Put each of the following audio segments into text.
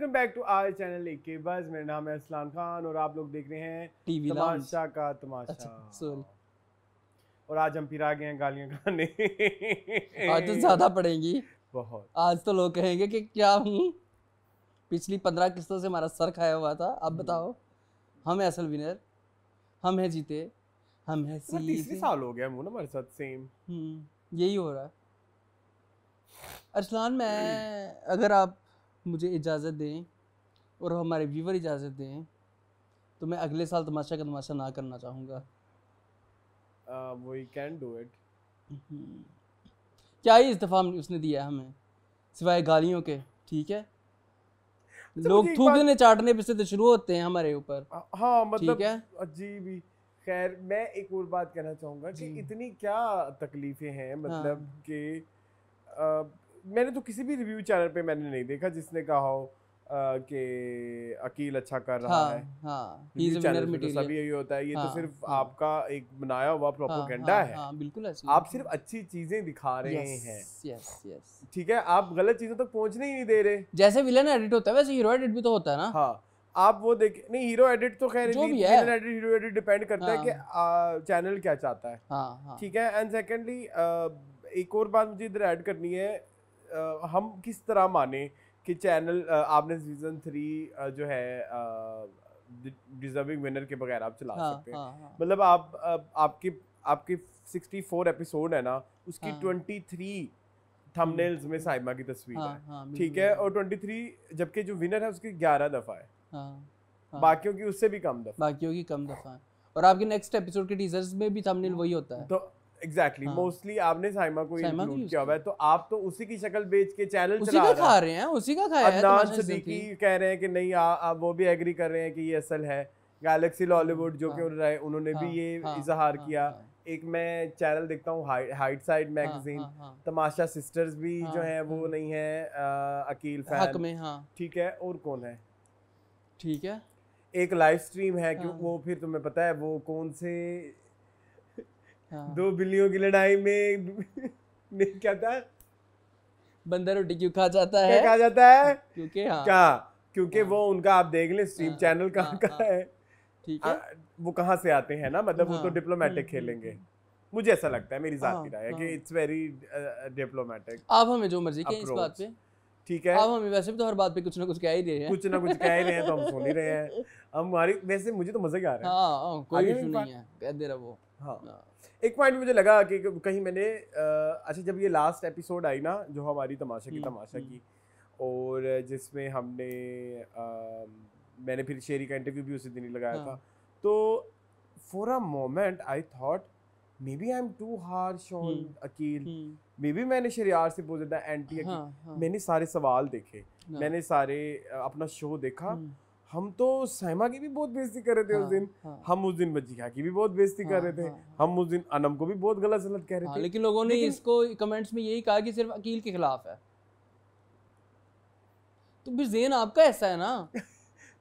Welcome back to our channel AK बस मेरा नाम है असलान खान और आप लोग देख रहे हैं टीवी तमाशा का तमाशा अच्छा, सॉरी और आज हम फिर आ गए हैं गालियां खाने आज तो ज्यादा पड़ेंगी बहुत आज तो लोग कहेंगे कि क्या हूं पिछली पंद्रह किस्तों से हमारा सर खाया हुआ था अब हम्म। बताओ हम है असल विनर हम है जीते हम है तीसरी साल हो गया वो ना हमारे साथ सेम हम्म, यही हो रहा है अरसलान मैं हम्म। अगर आप मुझे इजाज़त दें और हमारे व्यूवर इजाज़त दें तो मैं अगले साल तमाशा का तमाशा ना करना चाहूँगा वही कैन डू इट क्या ही इस्तीफा उसने दिया हमें सिवाय गालियों के ठीक है अच्छा, लोग थूकने चाटने पे से तो शुरू होते हैं हमारे ऊपर हाँ मतलब ठीक है अजीब ही खैर मैं एक और बात कहना चाहूंगा कि इतनी क्या तकलीफें हैं मतलब हाँ। कि मैंने तो किसी भी रिव्यू चैनल पे मैंने नहीं देखा जिसने कहा हो कि अकील अच्छा कर रहा हाँ, है हाँ, चैनल में तो सभी यही होता है ये तो हाँ, तो सिर्फ हाँ, आपका एक बनाया हुआ प्रोपोगेंडा हाँ, हाँ, है हाँ, बिल्कुल ऐसी आप सिर्फ अच्छी चीजें दिखा रहे yes, हैं ठीक है आप गलत चीजों तक पहुंचने ही नहीं दे रहे जैसे विलन एडिट होता है वैसे हीरो एडिट भी तो होता है ना हाँ आप वो देख नहीं हीरो एडिट तो खैर villain edit hero edit depend करता है हाँ। कि चैनल क्या चाहता है हाँ, हाँ। ठीक है एंड सेकेंडली एक और बात मुझे इधर ऐड करनी है आ, हम किस तरह माने कि चैनल आपने सीजन थ्री जो है डिजर्विंग विनर के बगैर आप चला हाँ, सकते हैं हाँ, हाँ. मतलब आप, आप आपके आपके 64 एपिसोड है ना उसकी ट्वेंटी हाँ. थ्री थंबनेल्स में हम्म। साइमा की तस्वीर हाँ, है हाँ, ठीक है और 23 जबकि जो विनर है उसकी 11 दफा है हाँ, हाँ। बाकियों की उससे भी कम दफा बाकियों की कम दफा है और आपके नेक्स्ट एपिसोड के टीजर्स में भी थंबनेल वही होता है तो एग्जैक्टली exactly. मोस्टली हाँ. आपने साइमा को साइमा इंक्लूड किया हुआ है तो आप तो उसी की शक्ल बेच के चैनल उसी चला का खा रहे हैं उसी का खा खाया तो अदनान सदीकी कह रहे हैं कि नहीं आ, आ, वो भी एग्री कर रहे हैं कि ये असल है गैलेक्सी लॉलीवुड जो हाँ। कि उन्होंने भी हाँ, ये हाँ, इजहार किया एक मैं चैनल देखता हूँ हाइट साइड मैगजीन तमाशा सिस्टर्स भी जो है वो हम्म। नहीं है अकील फैन ठीक है और कौन है ठीक है एक लाइव स्ट्रीम है हाँ, क्यों वो फिर तुम्हें पता है वो कौन से हाँ। दो बिल्लियों की लड़ाई में नहीं क्या था बंदर रोटी क्यों खा जाता है खा जाता है क्योंकि हाँ। क्या क्योंकि हाँ। वो उनका आप देख ले स्ट्रीम हाँ।, हाँ। चैनल कहाँ का हाँ, है ठीक है वो कहाँ से आते हैं ना मतलब वो तो डिप्लोमेटिक खेलेंगे मुझे ऐसा लगता है मेरी जाती राय है कि इट्स वेरी डिप्लोमेटिक आप हमें जो मर्जी कहें इस बात पे ठीक है आप हमें वैसे भी तो हर बात पे कुछ ना कुछ कह ही रहे हैं कुछ ना कुछ कह ही रहे हैं तो हम सुन ही रहे हैं हमारी वैसे मुझे तो मजा ही आ रहा है हां कोई इशू नहीं है कह दे रहा वो हाँ। हाँ। एक पॉइंट मुझे लगा कि कहीं मैंने अच्छा जब ये लास्ट एपिसोड आई ना जो हमारी तमाशा की हम्म, तमाशा की हम्म। और जिसमें हमने आ, मैंने फिर शेरी का इंटरव्यू भी उसी दिन ही लगाया हाँ। तो हम्म, था तो for a moment I thought maybe I am too harsh on Akil maybe मैंने शरियार से बहुत ज़्यादा एंटी हाँ, हाँ. मैंने सारे सवाल देखे हाँ। मैंने सारे अपना शो देखा हम तो सहमा की भी बहुत बेइज्जती कर रहे थे हाँ, उस दिन हाँ, हम उस दिन बज्जी की भी बहुत बेइज्जती हाँ, कर रहे हाँ, थे हाँ, हाँ, हम उस दिन अनम को भी बहुत गलत गलत कह रहे हाँ, थे लेकिन लोगों ने इसको कमेंट्स में यही कहा कि सिर्फ अकील के खिलाफ है तो फिर जेन आपका ऐसा है ना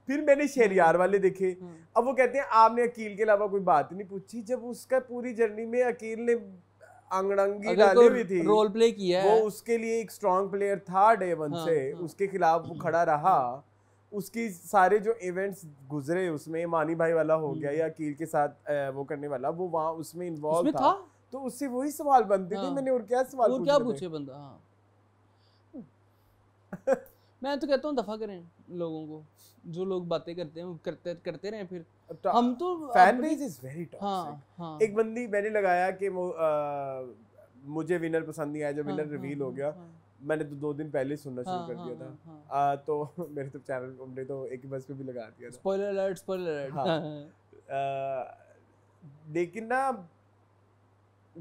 फिर मैंने शेरियार हाँ। वाले देखे अब वो कहते हैं आपने अकील के अलावा कोई बात नहीं पूछी जब उसका पूरी जर्नी में अकील ने अंगड़ंगी डाली हुई थी रोल प्ले किया वो उसके लिए एक स्ट्रॉन्ग प्लेयर था डे वन से उसके खिलाफ वो खड़ा रहा उसकी सारे जो इवेंट्स गुजरे उसमें मानी भाई वाला हो गया हम्म। या कील के साथ वो करने वाला वो वहाँ उसमें इन्वॉल्व था, था तो उससे वही सवाल बनते हाँ। थे मैंने और क्या सवाल और तो क्या पूछे बंदा हाँ मैं तो कहता हूँ दफा करें लोगों को जो लोग बातें करते हैं करते करते रहे फिर तो हम तो fan base is very toxic एक बंदी मैंने लगाया कि मुझे विनर पसंद नहीं आया जब विनर रिवील हाँ, हाँ, हो हाँ, गया मैंने तो दो दिन पहले सुनना शुरू हाँ, कर हाँ, दिया था हाँ, आ, तो मेरे तो चैनल हमने तो एक बस पे भी लगा दिया था स्पॉइलर अलर्ट स्पॉइलर अलर्ट हाँ लेकिन ना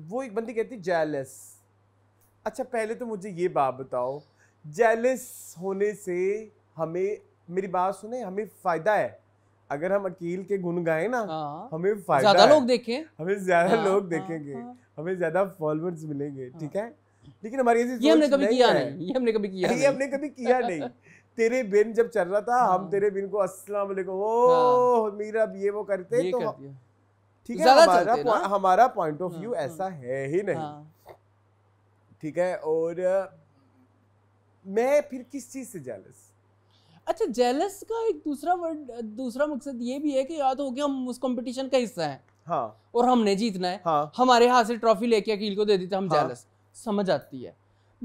वो एक बंदी कहती जेलस अच्छा पहले तो मुझे ये बात बताओ जेलस होने से हमें मेरी बात सुने हमें फायदा है अगर हम अकील के गुण गाए ना हमें फायदा ज्यादा लोग देखें हमें ज्यादा लोग देखेंगे हमें ज्यादा फॉलोअर्स मिलेंगे ठीक है लेकिन हमारी ऐसी ये हमने कभी किया नहीं ये हमने कभी किया ये हमने कभी किया नहीं तेरे बिन जब चल रहा था हाँ। हम तेरे बिन को अस्सलाम वालेकुम ओ हाँ। मीरा ये वो करते तो ठीक है हमारा हमारा पॉइंट ऑफ व्यू ऐसा है ही नहीं हाँ। ठीक है और मैं फिर किस चीज़ से जेलस अच्छा जेलस का एक दूसरा वर्ड दूसरा मकसद ये भी है कि याद तो हो गया हम उस कंपटीशन का हिस्सा हैं हाँ और हमने जीतना है हाँ। हमारे हाथ से ट्रॉफी लेके अकील को दे दी थी तो हम हाँ। जेलस समझ आती है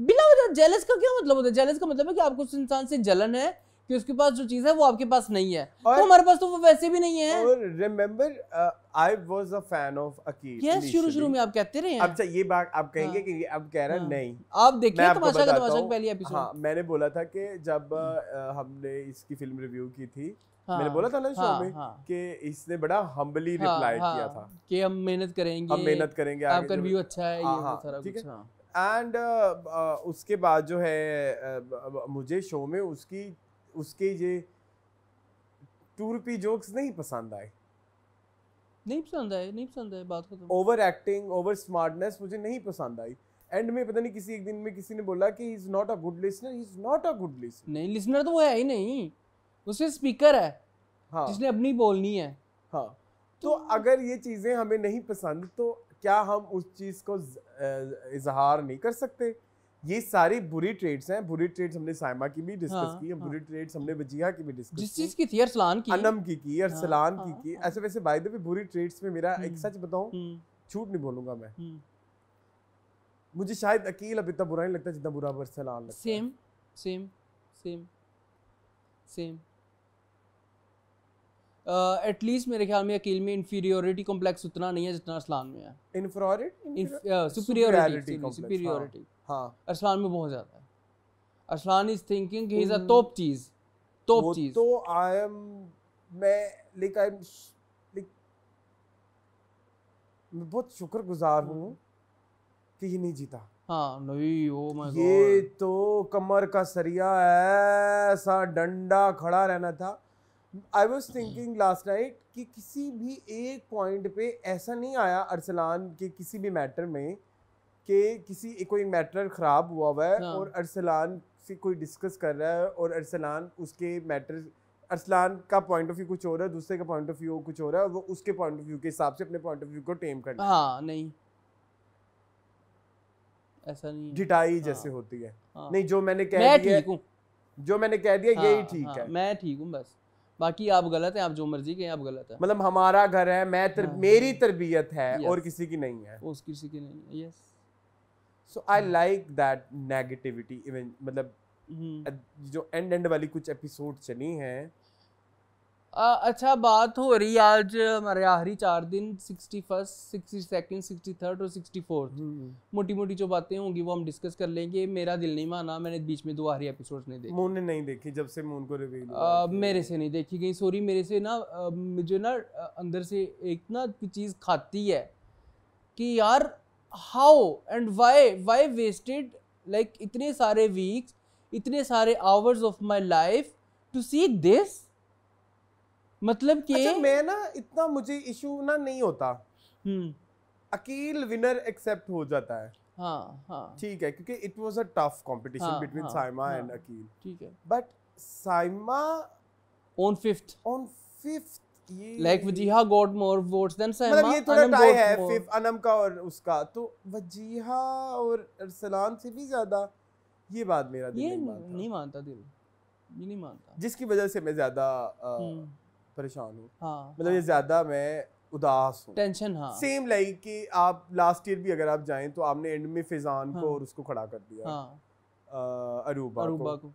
बिना वजह जेलस का क्या मतलब होता है जेलस का मतलब है कि आपको उस इंसान से जलन है कि उसके पास जो चीज़ है वो आपके पास नहीं है तो और, तो हमारे पास तो वो वैसे भी नहीं है और remember I was a fan of Akil yes शुरू शुरू में आप कहते रहे हैं अच्छा ये बात आप कहेंगे हाँ, कि अब कह रहा हाँ, नहीं आप देखिए तमाशा का तमाशा पहली एपिसोड हाँ मैंने बोला था कि जब हम्म। uh, हमने इसकी फिल्म रिव्यू की थी हाँ, मैंने बोला था ना शो हाँ, में हाँ, कि इसने बड़ा हम्बली हाँ, रिप्लाई हाँ, किया था कि हम मेहनत करेंगे हम मेहनत करेंगे आपका रिव्यू अच्छा है हाँ, ये हाँ, सारा कुछ हाँ एंड uh, uh, उसके बाद जो है uh, मुझे शो में उसकी उसके ये टू रुपी जोक्स नहीं पसंद आए नहीं पसंद आए नहीं पसंद आए बात खत्म ओवर एक्टिंग ओवर स्मार्टनेस मुझे नहीं पसंद आई एंड में पता नहीं किसी एक दिन में किसी ने बोला कि he is not a good listener he is not a good listener नहीं लिसनर तो वो है ही नहीं उससे स्पीकर है हाँ जिसने अपनी बोलनी है हाँ तो, तो अगर ये चीज़ें हमें नहीं पसंद तो क्या हम उस चीज़ को इजहार नहीं कर सकते ये सारी बुरी ट्रेड्स हैं बुरी ट्रेड्स हमने साइमा की भी डिस्कस हाँ, की हाँ, बुरी ट्रेड्स हमने वजीहा की भी डिस्कस जिस चीज की थी अरसलान की अनम की की हाँ, अरसलान हाँ, की की हाँ। ऐसे वैसे बाय द वे बुरी ट्रेड्स में मेरा एक हम्म, सच बताऊं हम्म। झूठ नहीं बोलूंगा मैं हम्म। मुझे शायद अकील अब इतना बुरा नहीं लगता जितना बुरा अरसलान लगता same same same same at least uh, मेरे ख्याल में अकील में इंफीरियोरिटी कॉम्प्लेक्स उतना नहीं है जितना असलान में है सुपीरियोरिटी uh, हाँ, हाँ। असलान में बहुत ज़्यादा है Aslan is thinking he is a top चीज़ टॉप चीज़ तो आई एम मैं लाइक आई एम लाइक मैं बहुत शुक्रगुजार hmm. हूं कि ये नहीं जीता हाँ नहीं ओ माय गॉड ये तो कमर का सरिया ऐसा डंडा खड़ा रहना था I was thinking last night कि किसी भी एक पॉइंट पे ऐसा नहीं आया अरसलान के किसी भी मैटर में कि किसी कोई मैटर ख़राब हुआ हुआ है हाँ। और अरसलान से कोई डिस्कस कर रहा है और अरसलान उसके मैटर अरसलान का पॉइंट ऑफ व्यू कुछ हो रहा है दूसरे का पॉइंट ऑफ व्यू कुछ हो रहा है और वो उसके पॉइंट ऑफ व्यू के हिसाब से अपने पॉइंट ऑफ व्यू को टेम करना हाँ नहीं ऐसा नहीं डिटाई हाँ, जैसे होती है हाँ, नहीं जो मैंने कह दिया जो मैंने कह दिया यही हाँ, ठीक हाँ, है मैं ठीक हूँ बस बाकी आप गलत हैं आप जो मर्जी के आप गलत हैं मतलब हमारा घर है मैं तर, हाँ, मेरी हाँ। तरबियत है और किसी की नहीं है उस किसी की नहीं है yes so I like that negativity even मतलब हम्म। जो एंड एंड वाली कुछ एपिसोड चली हैं आ, अच्छा बात हो रही आज हमारे आखिरी चार दिन sixty first sixty second sixty third और सिक्सटी फोर्थ हम्म, हम्म। मोटी मोटी जो बातें होंगी वो हम डिस्कस कर लेंगे मेरा दिल नहीं माना मैंने बीच में दो आखिरी एपिसोड नहीं देखे मून ने नहीं देखी जब से मून को रिवील मेरे से नहीं देखी गई सॉरी मेरे से ना मुझे ना अंदर से एक ना चीज़ खाती है कि यार how and why why wasted like इतने सारे वीक्स इतने सारे hours of my life to see this मतलब कि अच्छा, मैं ना इतना मुझे इशू ना नहीं होता अकील विनर एक्सेप्ट हो जाता है हाँ हाँ ठीक है क्योंकि it was a tough competition between Saima and Aqeel ठीक है but Saima on fifth on fifth like Wajiha got more votes than Saima मतलब ये थोड़ा टाई है फिफ्थ अनम का और उसका तो वजीहा और अरसलान से भी ज्यादा ये बात मेरा दिल ये नहीं मानता दिल ये नहीं मानता जिसकी वजह से मैं ज्यादा हम्म। परेशान हूँ हाँ, मतलब ये हाँ। ज्यादा मैं उदास हूँ टेंशन हाँ सेम लाइक कि आप लास्ट ईयर भी अगर आप जाएं तो आपने एंड में फिजान को हाँ। और उसको खड़ा कर दिया अरूबा, अरूबा को,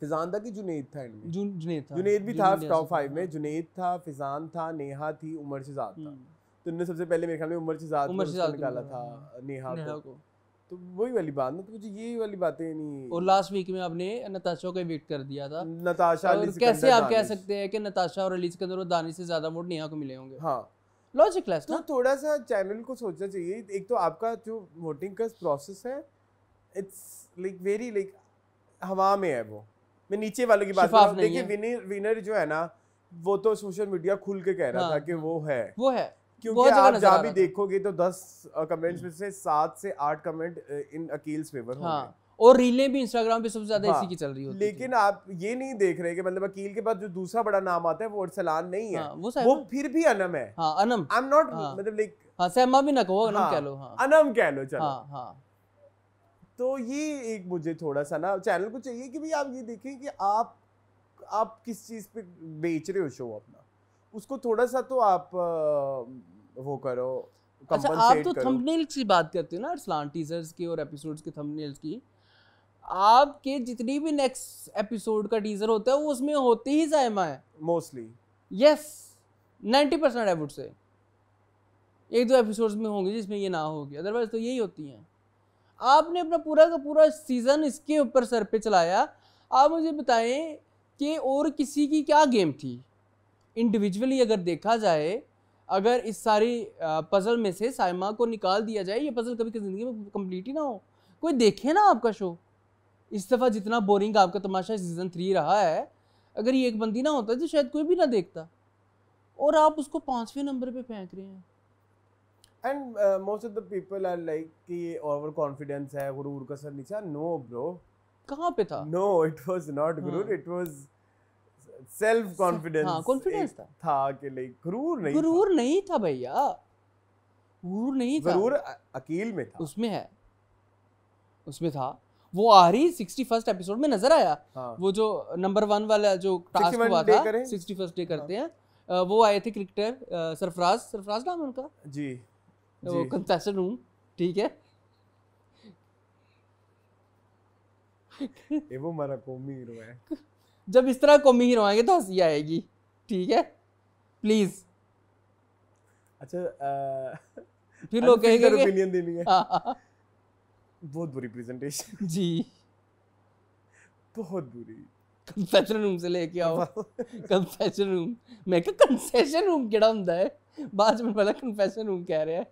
फिजान था कि जुनेद था एंड में जुनेद था जुनेद भी था टॉप फाइव में जुनेद था फिजान था नेहा थी उमर शहजाद था हम्म। तो इनने सबसे पहले मेरे ख्याल में उमर शहजाद निकाला था नेहा को तो वही वाली बात ना तो मुझे ये वाली बातें नहीं और लास्ट वीक में आपने नताशा को इविक्ट कर दिया था नताशा और कैसे आप कह सकते हैं कि नताशा और अली सिकंदर और दानिश से ज़्यादा वोट नेहा को मिले होंगे हाँ लॉजिक लेस तो थोड़ा सा चैनल को सोचना चाहिए एक तो आपका जो वोटिंग का प्रोसेस है इट्स लाइक वेरी लाइक हवा में है वो मैं नीचे वालों की बात देखिए विनर विनर जो है ना वो तो सोशल मीडिया खुल के कह रहा हाँ। था कि वो है वो है क्योंकि आप जहाँ भी देखोगे तो दस कमेंट्स में से सात से आठ कमेंट इन अकील्स फेवर हाँ, और रीलें भी इंस्टाग्राम पे सबसे ज्यादा हाँ, इसी की चल रही होती लेकिन आप ये नहीं देख रहे कि मतलब अकील के बाद जो दूसरा बड़ा नाम आता है वो अरसलान नहीं है हाँ, वो, वो फिर भी अनम है हाँ, अनम आई एम नॉट मतलब लाइक हाँ, सहमा भी ना कहो अनम हाँ, कह लो हाँ, अनम कह लो चलो हाँ, हाँ, तो ये एक मुझे थोड़ा सा ना चैनल को चाहिए कि भाई आप ये देखें कि आप आप किस चीज पे बेच रहे हो शो अपना उसको थोड़ा सा तो आप वो करो अच्छा आप तो थंबनेल्स की बात करते हो ना अरसलान टीजर्स की और एपिसोड्स के थंबनेल्स की आपके जितनी भी नेक्स्ट एपिसोड का टीजर होता है वो उसमें होते ही जायमा है mostly yes ninety percent I would say एक दो एपिसोड्स में होंगे जिसमें ये ना होगी अदरवाइज तो यही होती हैं आपने अपना पूरा का पूरा सीज़न इसके ऊपर सर पे चलाया आप मुझे बताएं कि और किसी की क्या गेम थी इंडिविजुअली अगर देखा जाए अगर इस सारी पज़ल में से साइमा को निकाल दिया जाए ये पज़ल कभी कभी ज़िंदगी में कम्प्लीट ही ना हो कोई देखे ना आपका शो इस दफ़ा जितना बोरिंग आपका तमाशा सीज़न थ्री रहा है अगर ये एक बंदी ना होता तो शायद कोई भी ना देखता और आप उसको पाँचवें नंबर पे फेंक रहे हैं and most of the people are like कि ये ओवर कॉन्फिडेंस है गुरूर का सर नीचा नो ब्रो कहाँ पे था नो इट वाज नॉट गुरूर इट वाज सेल्फ कॉन्फिडेंस हाँ कॉन्फिडेंस था था कि लाइक गुरूर नहीं गुरूर था। नहीं था भैया गुरूर नहीं था गुरूर अकील में था उसमें है उसमें था वो आ रही सिक्सटी फर्स्ट एपिसोड में नजर आया हाँ. वो जो नंबर वन वाला जो टास्क हुआ था सिक्सटी फर्स्ट डे हाँ। करते हैं वो आए थे क्रिकेटर सरफराज सरफराज नाम उनका जी वो कंसेशन रूम ठीक है ये वो मरा कोमी हीरो है जब इस तरह कॉमी ही रोएंगे तो हंसी आएगी ठीक है प्लीज अच्छा आ... फिर लोग कहेंगे ओपिनियन देनी है हाँ, हाँ, हाँ। बहुत बुरी प्रेजेंटेशन जी बहुत बुरी कंसेशन रूम से लेके आओ कंसेशन रूम मैं क्या कंसेशन रूम केड़ा हुंदा है बाद में पता कंसेशन रूम कह रहे हैं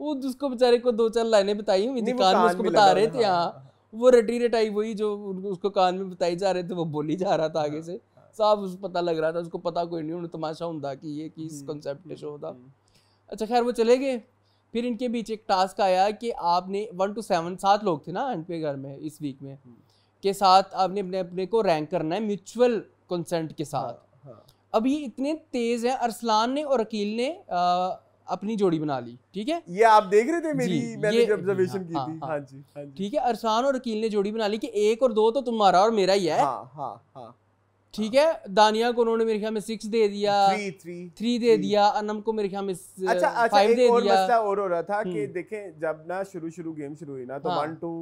वो तो उसको बेचारे को दो चार लाइनें बताई हुई दुकान में उसको बता रहे थे हाँ वो रटीरे टाइप वही जो उसको कान में बताई जा रहे थे वो बोली जा रहा था आगे हाँ, से साफ हाँ। तो उसको पता लग रहा था उसको पता कोई नहीं उन्हें तमाशा होता कि ये किस कंसेप्ट ने शो था अच्छा खैर वो चले गए फिर इनके बीच एक टास्क आया कि आपने वन टू सेवन सात लोग थे ना एंड पे घर में इस वीक में हम्म। के साथ आपने अपने अपने को रैंक करना है म्यूचुअल कंसेंट के साथ हाँ, हाँ. अब ये इतने तेज़ हैं अरसलान ने और अकील ने अपनी जोड़ी बना ली ठीक है ये आप देख रहे थे मेरी मैंने जब ऑब्जर्वेशन हाँ, की थी हाँ हाँ, हाँ।, हाँ, जी ठीक है अरसान और अकील ने जोड़ी बना ली कि एक और दो तो तुम्हारा और मेरा ही है ठीक है दानिया को उन्होंने मेरे ख्याल में सिक्स दे दिया थ्री थ्री थ्री दे दिया अनम को मेरे ख्याल में अच्छा अच्छा एक दे और दिया। मसला और हो रहा था कि हम्म। देखें जब ना शुरू शुरू गेम शुरू हुई ना तो वन टू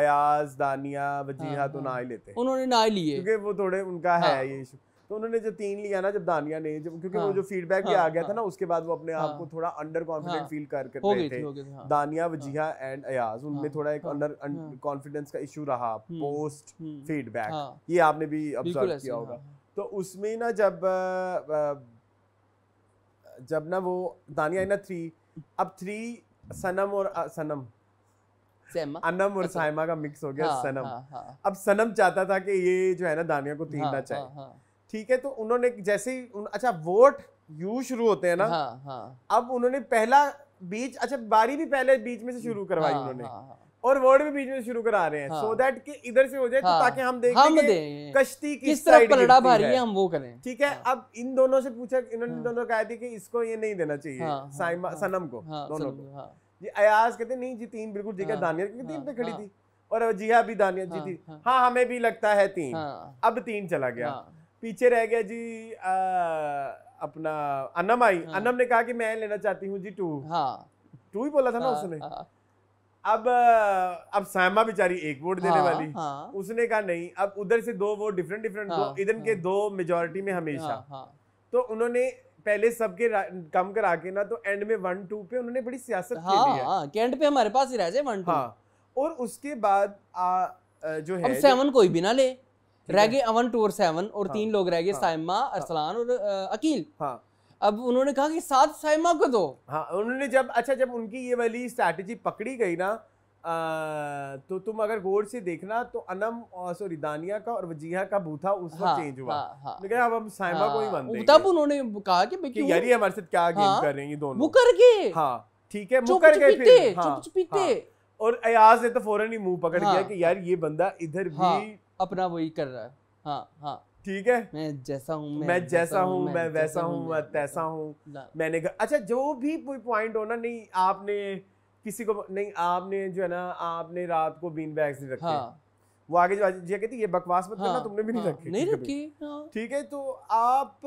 अयाज दानिया वजीहा तो ना ही लेते उन्होंने ना ही लिए क्योंकि वो थोड़े उनका है ये इशू तो उन्होंने जो तीन लिया ना जब दानिया ने जब क्योंकि हाँ, वो जो फीडबैक हाँ, भी आ गया हाँ, था ना उसके बाद वो अपने हाँ, आप को थोड़ा अंडर कॉन्फिडेंट हाँ, फील कर कर रहे थे, हाँ, दानिया वजीहा एंड अयाज उनमें हाँ। थोड़ा एक अंडर हाँ। कॉन्फिडेंस हाँ। का इशू रहा पोस्ट हम्म। फीडबैक हम्म। ये आपने भी ऑब्जर्व किया होगा तो उसमें ना जब जब ना वो दानिया ना थ्री अब थ्री सनम और सनम अनम और अच्छा। सायमा का मिक्स हो गया सनम अब सनम चाहता था कि ये जो है ना दानिया को तीन ना चाहिए ठीक है तो उन्होंने जैसे ही उन, अच्छा वोट यू शुरू होते हैं ना हाँ, हाँ. अब उन्होंने पहला बीच अच्छा बारी भी पहले बीच में से शुरू हाँ, करवाई हाँ, उन्होंने हाँ, हाँ. और वर्ड भी बीच में शुरू करा रहे हैं सो हाँ. दैट so कि इधर से हो जाए तो हाँ. तो ताकि हम देखें हम दे कश्ती किस, तरह पलड़ा भारी है हम वो करें ठीक है हाँ. अब इन दोनों से पूछा इन्होंने हाँ। दोनों कहा थी कि इसको ये नहीं देना चाहिए हाँ, हाँ सनम को दोनों को ये अयाज कहते नहीं जी तीन बिल्कुल जी का दानिया क्योंकि तीन पे खड़ी थी और जिया भी दानिया जी थी हाँ हमें भी लगता है तीन अब तीन चला गया पीछे रह गया जी आ, अपना अनम आई हाँ। अनम ने कहा कि मैं लेना चाहती हूँ जी टू हाँ टू ही बोला था ना हाँ, उसने हाँ।, हाँ। अब अब सामा बेचारी एक वोट देने हाँ, वाली हाँ, उसने कहा नहीं अब उधर से दो वोट डिफरेंट डिफरेंट हाँ, इधर हाँ, के दो मेजोरिटी में हमेशा हाँ, हाँ, तो उन्होंने पहले सबके कम करा के ना तो एंड में वन टू पे उन्होंने बड़ी सियासत हाँ, खेली हाँ, है एंड हाँ, पे हमारे पास ही रह जाए वन टू हाँ, और उसके बाद आ, जो है सेवन कोई भी ना ले रह गए अवन टू और सेवन और हाँ, तीन लोग रह गए हाँ, साइमा हाँ। अरसलान और आ, अकील हाँ अब उन्होंने कहा कि सात साइमा को दो हाँ उन्होंने जब अच्छा जब उनकी ये वाली स्ट्रैटेजी पकड़ी गई ना आ, तो तुम अगर गौर से देखना तो अनम सॉरी दानिया का और वजीहा का बूथा उस वक्त चेंज हाँ, हुआ हाँ, हाँ, लेकिन अब हम साइमा को ही मान हाँ, तब उन्होंने कहा कि, कि यार ये हमारे साथ क्या गेम कर रहे हैं ये दोनों मुकर गए हाँ ठीक है मुकर गए फिर हाँ, और अयाज ने तो फौरन ही मुंह पकड़ लिया कि यार ये बंदा इधर भी अपना वही कर रहा है हाँ हाँ ठीक है मैं जैसा हूँ मैं, मैं जैसा हूँ मैं वैसा हूँ मैं तैसा हूँ मैंने कर... अच्छा जो भी कोई पॉइंट हो ना नहीं आपने किसी को नहीं आपने जो है ना आपने रात को बीन बैग नहीं रखे हाँ। वो आगे जो जी कहती ये बकवास मत करना हाँ। तुमने भी नहीं हाँ। रखी नहीं रखी ठीक है तो आप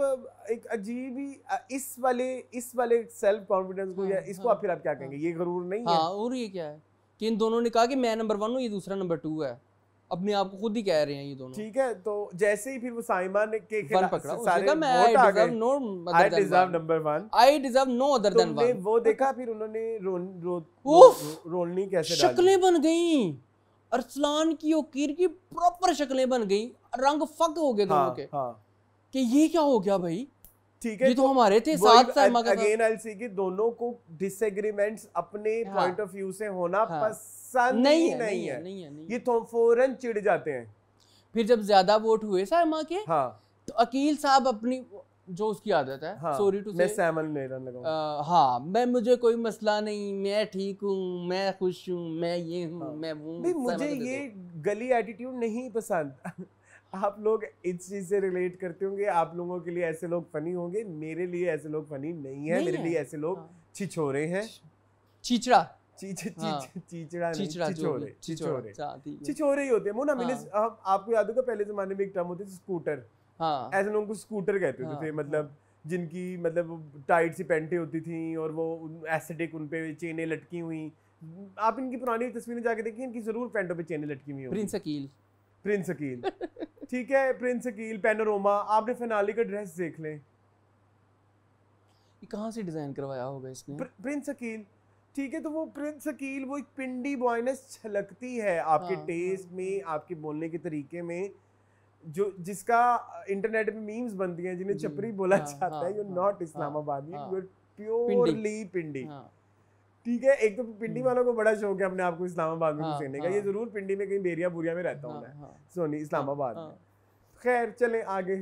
एक अजीब ही इस वाले इस वाले सेल्फ कॉन्फिडेंस को या इसको आप फिर आप क्या कहेंगे ये गरूर नहीं है और ये क्या है कि इन दोनों ने कहा कि मैं नंबर वन हूँ ये दूसरा नंबर टू है अपने आप को खुद ही कह रहे हैं ये दोनों ठीक है तो जैसे ही फिर वो साइमा ने के सारे वो देखा फिर उन्होंने रोलनी कैसे डाली शक्लें बन गई अरसलान की ओकीर की प्रॉपर शक्लें बन गई रंग फक हो गए हाँ, दोनों के हाँ। कि ये क्या हो गया भाई ठीक है ये तो, तो हमारे थे साथ साथ मगर अगेन आई सी कि दोनों को डिसएग्रीमेंट्स अपने पॉइंट ऑफ व्यू से होना हाँ, पसंद नहीं, नहीं, नहीं, है, नहीं, है, नहीं है ये तो फौरन चिढ़ जाते हैं फिर जब ज्यादा वोट हुए शर्मा के हाँ तो अकील साहब अपनी जो उसकी आदत है हाँ, सॉरी टू से मैं सैमन ले रहा हाँ मैं मुझे कोई मसला नहीं मैं ठीक हूँ मैं खुश हूँ मैं ये हूँ हाँ। मैं वो मुझे ये गली एटीट्यूड नहीं पसंद आप लोग इस चीज से रिलेट करते होंगे आप लोगों के लिए ऐसे लोग फनी होंगे मेरे लिए ऐसे लोग फनी नहीं है मेरे लिए ऐसे लोग हाँ। छिछोरे हैं चिचड़ा हाँ। हाँ। पहले जमाने में एक टर्म होते स्कूटर ऐसे लोगों को स्कूटर कहते थे मतलब जिनकी मतलब टाइट सी पेंटे होती थी और वो एसिडिक उनपे चेने लटकी हुई आप इनकी पुरानी तस्वीरें जाके देखिए इनकी जरूर पैंटों पे चेने लटकी हुई प्रिंस अकील प्रिंस अकील ठीक है प्रिंस अकील पेनोरोमा आपने फिनाली का ड्रेस देख लें कहाँ से डिजाइन करवाया होगा इसने प्र, प्रिंस अकील ठीक है तो वो प्रिंस अकील वो एक पिंडी बॉयनेस छलकती है आपके हाँ, टेस्ट हाँ, में हाँ, आपके बोलने के तरीके में जो जिसका इंटरनेट में मीम्स बनती हैं जिन्हें चपरी बोला हाँ, जाता हाँ, है यू नॉट इस्लामाबादी you are purely Pindi, Pindi. हाँ, ठीक है एक तो पिंडी हम्म। वालों को बड़ा शौक है अपने आप को इस्लामाबाद में घुसने हाँ, का हाँ। ये जरूर पिंडी में कहीं बेरिया बुरिया में रहता हूँ हाँ, मैं सोनी इस्लामाबाद में खैर चले आगे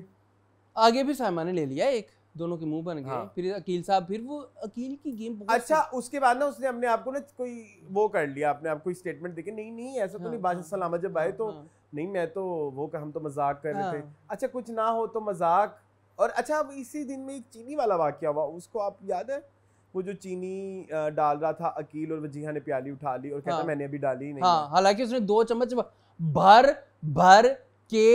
आगे भी सामान ले लिया एक दोनों के मुंह बन गए हाँ। फिर अकील साहब फिर वो अकील की गेम अच्छा उसके बाद ना उसने अपने आप को ना कोई वो कर लिया अपने आप को स्टेटमेंट देखे नहीं नहीं ऐसा हाँ, तो नहीं बादशाह हाँ, सलामत जब आए तो हाँ, नहीं मैं तो वो हम तो मजाक कर रहे थे अच्छा कुछ ना हो तो मजाक और अच्छा अब इसी दिन में एक चीनी वाला वाक्य हुआ उसको आप याद है वो जो चीनी डाल रहा था अकील और वजीहा ने प्याली उठा ली और कहता हाँ, मैंने अभी डाली नहीं हाँ, हालांकि उसने दो चम्मच भर भर के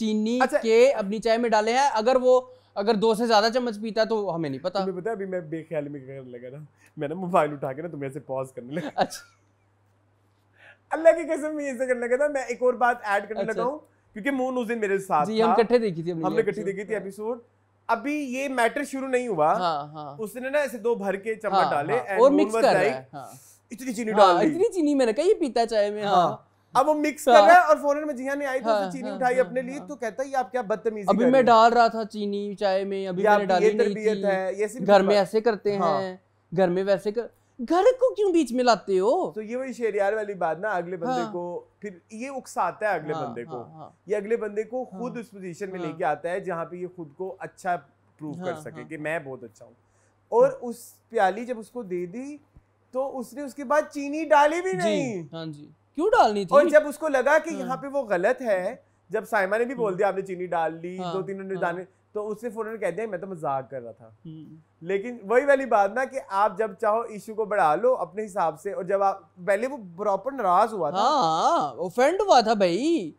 चीनी अच्छा, के अपनी चाय में डाले हैं अगर वो अगर दो से ज्यादा चम्मच पीता है तो हमें नहीं पता तुम्हें पता अभी मैं बेख्याल में करने लगा ना मैंने मोबाइल उठा के ना तुम्हें ऐसे पॉज करने लगा अच्छा अल्लाह की कसम मैं ऐसे करने लगा था मैं एक और बात ऐड करने अच्छा। लगा हूँ क्योंकि मून उस दिन मेरे साथ जी हम इकट्ठे देखी थी हमने इकट्ठे देखी थी एपिसोड हाँ। अभी ये मैटर शुरू नहीं हुआ हाँ, हाँ. उसने ना ऐसे दो भर के चम्मच हाँ, डाले हाँ, और मिक्स कर रहा है हाँ. इतनी चीनी हाँ, डाल इतनी चीनी मैंने कहा ये पीता चाय में हाँ, हाँ। अब वो मिक्स हाँ. कर रहा है और फॉरन में जिया ने आई तो हाँ, तो चीनी हाँ, उठाई हाँ, अपने लिए हाँ. तो कहता है ये आप क्या बदतमीजी अभी मैं डाल रहा था चीनी चाय में अभी मैंने डाली नहीं थी घर में ऐसे करते हाँ। हैं घर में वैसे कर घर को क्यों बीच में लाते हो तो ये वही शेरियार वाली बात ना अगले बंदे हाँ, को फिर ये उकसाता है अगले हाँ, बंदे को हाँ, हाँ, ये अगले बंदे को हाँ, खुद हाँ, उस पोजीशन में लेके आता है जहाँ पे ये खुद को अच्छा प्रूव हाँ, कर सके हाँ, कि मैं बहुत अच्छा हूँ और हाँ। उस प्याली जब उसको दे दी तो उसने उसके बाद चीनी डाली भी नहीं हाँ जी क्यों डालनी थी और जब उसको लगा कि हाँ। यहाँ पे वो गलत है हाँ। जब साइमा ने भी बोल हम्म। दिया आपने चीनी डाल ली दो तीन डाले तो उससे फौरन कह दिया मैं तो मजाक कर रहा था हम्म। लेकिन वही वाली बात ना कि आप जब चाहो इशू को बढ़ा लो अपने हिसाब से और जब आप पहले वो प्रॉपर नाराज हुआ था हाँ ऑफेंड हाँ, हुआ था भाई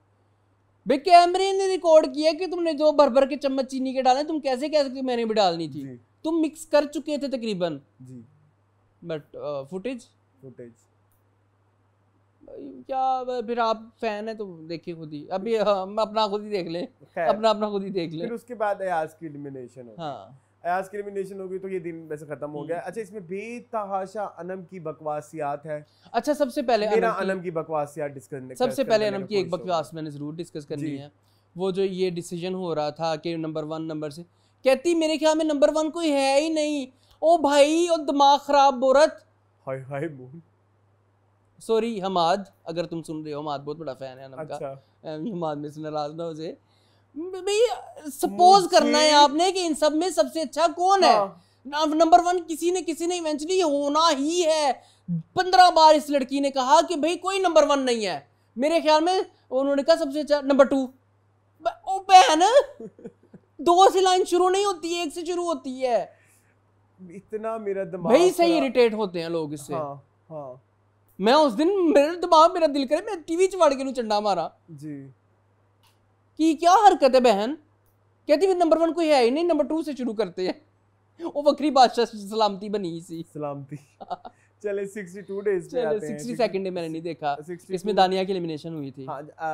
कैमरे ने रिकॉर्ड किया कि तुमने जो भर भर के चम्मच चीनी के डाले तुम कैसे कह सकते मैंने भी डालनी थी तुम मिक्स कर चुके थे तकरीबन जी बट फुटेज फुटेज क्या फिर आप फैन है तो देखिए खुद ही अभी हाँ, हम अपना खुद ही देख लें अपना अपना खुद ही देख लें फिर उसके बाद अयाज की एलिमिनेशन हो हाँ अयाज की एलिमिनेशन हो गई तो ये दिन वैसे खत्म हो गया हम्म। अच्छा इसमें बेतहाशा अनम की बकवासियात है अच्छा सबसे पहले मेरा अनम की बकवासियात डिस्कस करने सबसे पहले अनम की एक बकवास मैंने ज़रूर डिस्कस करनी है वो जो ये डिसीजन हो रहा था कि नंबर वन नंबर से कहती मेरे ख्याल में नंबर वन कोई है ही नहीं ओ भाई और दिमाग खराब बोरत हाय हाय मोहन सॉरी हमाद अगर तुम सुन रहे हो हमाद बहुत बड़ा फैन है अनम अच्छा। का हमाद में से नाराज ना हो जाए भाई सपोज करना है आपने कि इन सब में सबसे अच्छा कौन है नंबर हाँ। वन किसी ने किसी ने इवेंचुअली होना ही है पंद्रह बार इस लड़की ने कहा कि भाई कोई नंबर वन नहीं है मेरे ख्याल में उन्होंने कहा सबसे अच्छा नंबर टू ओ बहन दो से लाइन शुरू नहीं होती एक से शुरू होती है इतना मेरा दिमाग भाई सही इरिटेट होते हैं लोग इससे हाँ हाँ मैं उस दिन मेरे दिमाग मेरा दिल करे मैं टीवी 'ਚ ਵੜ ਕੇ ਨੂੰ ਚੰਡਾ ਮਾਰਾਂ ਜੀ ਕੀ ਕੀ ਹਰਕਤ ਹੈ कहती भी नंबर वन कोई है ही नहीं नंबर टू से शुरू करते हैं वो बकरी बादशाह सलामती बनी सी सलामती चले 62 डेज पे आते 60 हैं सेकंड मैंने नहीं देखा इसमें दानिया की एलिमिनेशन हुई थी हां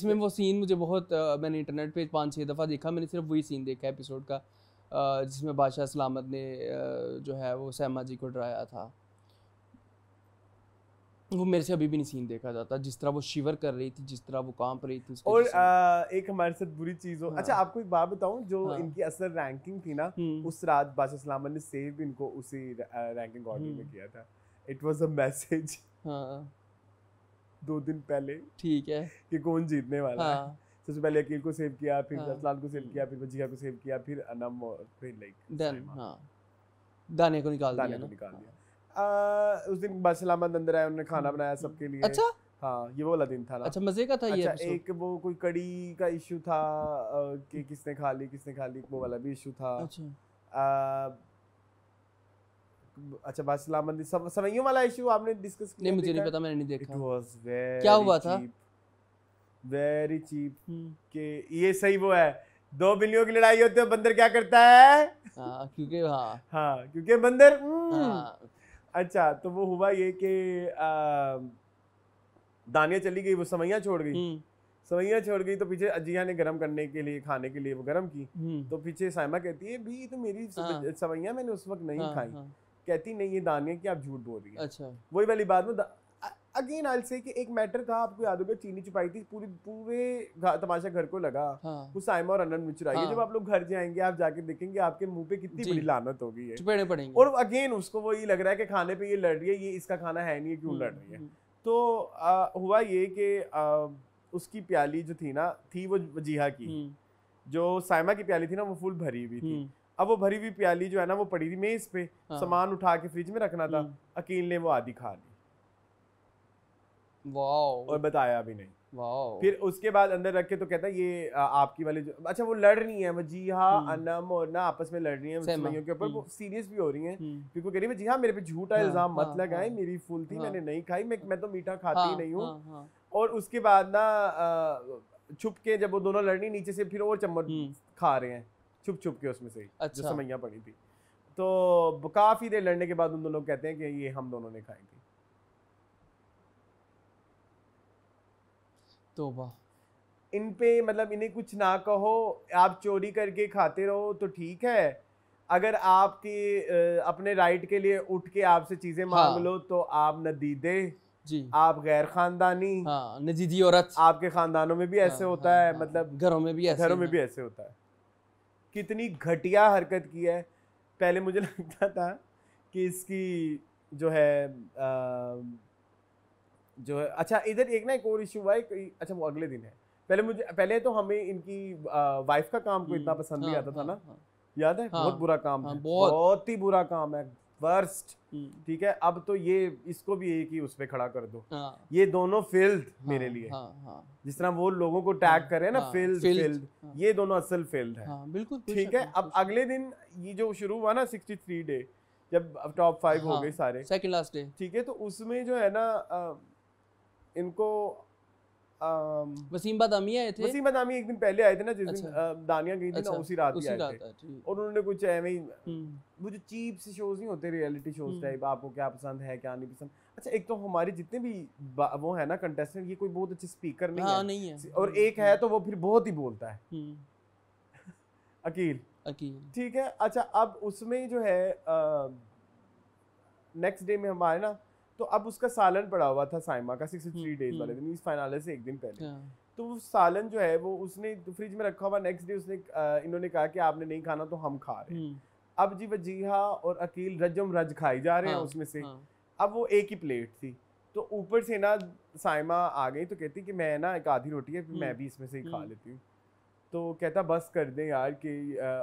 इसमें वो सीन मुझे बहुत आ, मैंने इंटरनेट पे पांच छह दफ़ा देखा मैंने सिर्फ वही सीन देखा एपिसोड का आ, जिसमें बादशाह सलामत ने जो है वो सैमा जी को डराया था वो मेरे से अभी भी नहीं सीन देखा जाता जिस तरह वो शिवर कर रही थी जिस तरह वो कांप रही थी और आ, एक हमारे साथ बुरी चीज हो हाँ। अच्छा आपको एक बात बताऊं जो हाँ। इनकी असल रैंकिंग थी ना हम्म। उस रात बादशाह सलामत ने सेव इनको उसी रैंकिंग ऑर्डर में हम्म। किया था इट वाज अ मैसेज दो दिन पहले ठीक है कि कौन जीतने वाला हाँ। है सबसे पहले अकील को सेव किया फिर हाँ। जसलाल को सेव किया हम्म। फिर वजीहा को सेव किया फिर अनम और फिर लाइक डन हां दाने को निकाल दिया दाने को निकाल दिया उस दिन बादशाह अंदर आए उन्होंने खाना बनाया सबके लिए अच्छा हाँ ये वो वाला दिन था ना अच्छा मजे का था अच्छा, ये एक वो कोई कड़ी का इशू था कि किसने खा ली किसने खा ली वो वाला भी इशू था अच्छा आ, अच्छा बादशाह मंदिर सब सवैयों वाला इशू आपने डिस्कस किया नहीं मुझे नहीं पता मैंने नहीं देखा इट वाज वेरी क्या हुआ था वेरी चीप के ये सही वो है दो बिल्लियों की लड़ाई होती है बंदर क्या करता है हाँ क्योंकि हाँ हाँ क्योंकि बंदर हम्म। हाँ, अच्छा तो वो हुआ ये कि दानिया चली गई वो सवैया छोड़ गई हम्म। सवैया छोड़ गई तो पीछे अजिया ने गर्म करने के लिए खाने के लिए वो गर्म की हम्म। तो पीछे साइमा कहती है भी तो मेरी हाँ। सवैया मैंने उस वक्त नहीं हाँ, खाई हाँ। कहती नहीं ये दानिया की आप झूठ बोल रही है अच्छा वही वाली बात में अगेन आई से कि एक मैटर था आपको याद होगा चीनी छुपाई थी पूरी पूरे तमाशा घर को लगा हाँ। साइमा और अनन मिश्रा हाँ। जब आप लोग घर जाएंगे आप जाके देखेंगे आपके मुंह पे कितनी बड़ी लानत होगी और अगेन उसको वो ये लग रहा है कि खाने पे ये लड़ रही है ये इसका खाना है नहीं है क्यों हम्म, लड़ रही है हम्म। तो हुआ ये कि उसकी प्याली जो थी ना थी वो वजीहा की हम्म। जो साइमा की प्याली थी ना वो फुल भरी हुई थी अब वो भरी हुई प्याली जो है ना वो पड़ी थी मेज पे हाँ। सामान उठा के फ्रिज में रखना था अकेले ने वो आधी खा ली और बताया भी नहीं फिर उसके बाद अंदर रख के तो कहता है ये आपकी वाली जो अच्छा वो लड़ रही है जी हाँ अनम और ना आपस में लड़ रही है के ऊपर वो हम्म। सीरियस भी हो रही है हम्म। फिर वो कह रही है जी हाँ मेरे पे झूठा हाँ, इल्जाम हाँ, मत लगाए हाँ। मेरी फूल थी मैंने नहीं खाई मैं मैं तो मीठा खाती नहीं हूँ और उसके बाद ना छुप के जब वो दोनों लड़नी नीचे से फिर और चम्मच हम्म। खा रहे हैं छुप छुप के उसमें से जो अच्छा। समैया पड़ी थी तो काफी देर लड़ने के बाद उन दोनों कहते हैं कि ये हम दोनों ने खाई थी तोबा इन पे मतलब इन्हें कुछ ना कहो आप चोरी करके खाते रहो तो ठीक है अगर आपकी अपने राइट के लिए उठ के आपसे चीजें हाँ। मांग लो तो आप नदीदे जी आप गैर खानदानी हाँ नजीदी औरत आपके खानदानों में भी हाँ, ऐसे हाँ, होता हाँ, है हाँ, मतलब घरों में भी ऐसे घरों में भी ऐसे होता है कितनी घटिया हरकत की है पहले मुझे लगता था कि इसकी जो है आ, जो है अच्छा इधर एक ना एक और इशू हुआ है अच्छा वो अगले दिन है पहले मुझे पहले तो हमें इनकी वाइफ का काम को इतना हम्म, पसंद नहीं हाँ, आता था हाँ, ना हाँ। याद है बहुत बुरा काम है बहुत ही बुरा काम है वर्स्ट हम्म। ठीक है अब तो ये इसको भी एक ही उस पर खड़ा कर दो हाँ, ये दोनों फिल्ड मेरे लिए हाँ, हाँ, जिस तरह वो लोगों को टैग हाँ, करे ना फिल्ड फिल्ड ये दोनों असल फिल्ड है बिल्कुल ठीक है अब अगले दिन ये जो शुरू हुआ ना सिक्सटी थ्री डे जब टॉप फाइव हो गए सारे सेकंड लास्ट डे ठीक है तो उसमें जो है ना इनको आम, वसीम बदामी आए थे वसीम बदामी एक दिन पहले आए थे ना जिस अच्छा। दिन दानिया गई थी अच्छा। ना उसी रात उसी आए थे और उन्होंने कुछ ऐवे हम्म। वो जो चीप से शोज नहीं होते रियलिटी शोज टाइप हम्म। आपको क्या पसंद है क्या नहीं पसंद अच्छा एक तो हमारे जितने भी वो है ना कंटेस्टेंट ये कोई बहुत अच्छे स्पीकर नहीं, हाँ, है। नहीं है और हम्म, एक है तो वो फिर बहुत ही बोलता है अकील अकील ठीक है अच्छा अब उसमें जो है नेक्स्ट डे में हम आए ना तो अब उसका सालन पड़ा हुआ था साइमा का सिक्स थ्री डेज वाले हम्म। दिन इस फाइनल से एक दिन पहले हाँ। तो वो सालन जो है वो उसने फ्रिज तो में रखा हुआ नेक्स्ट डे उसने इन्होंने कहा कि आपने नहीं खाना तो हम खा रहे हैं हम्म। अब जी वजीहा और अकील रजम रज खाई जा रहे हैं हाँ, उसमें से हाँ। अब वो एक ही प्लेट थी तो ऊपर से ना साइमा आ गई तो कहती कि मैं ना एक आधी रोटी है मैं हम्म, भी इसमें से ही खा लेती हूँ तो कहता बस कर दे यार कि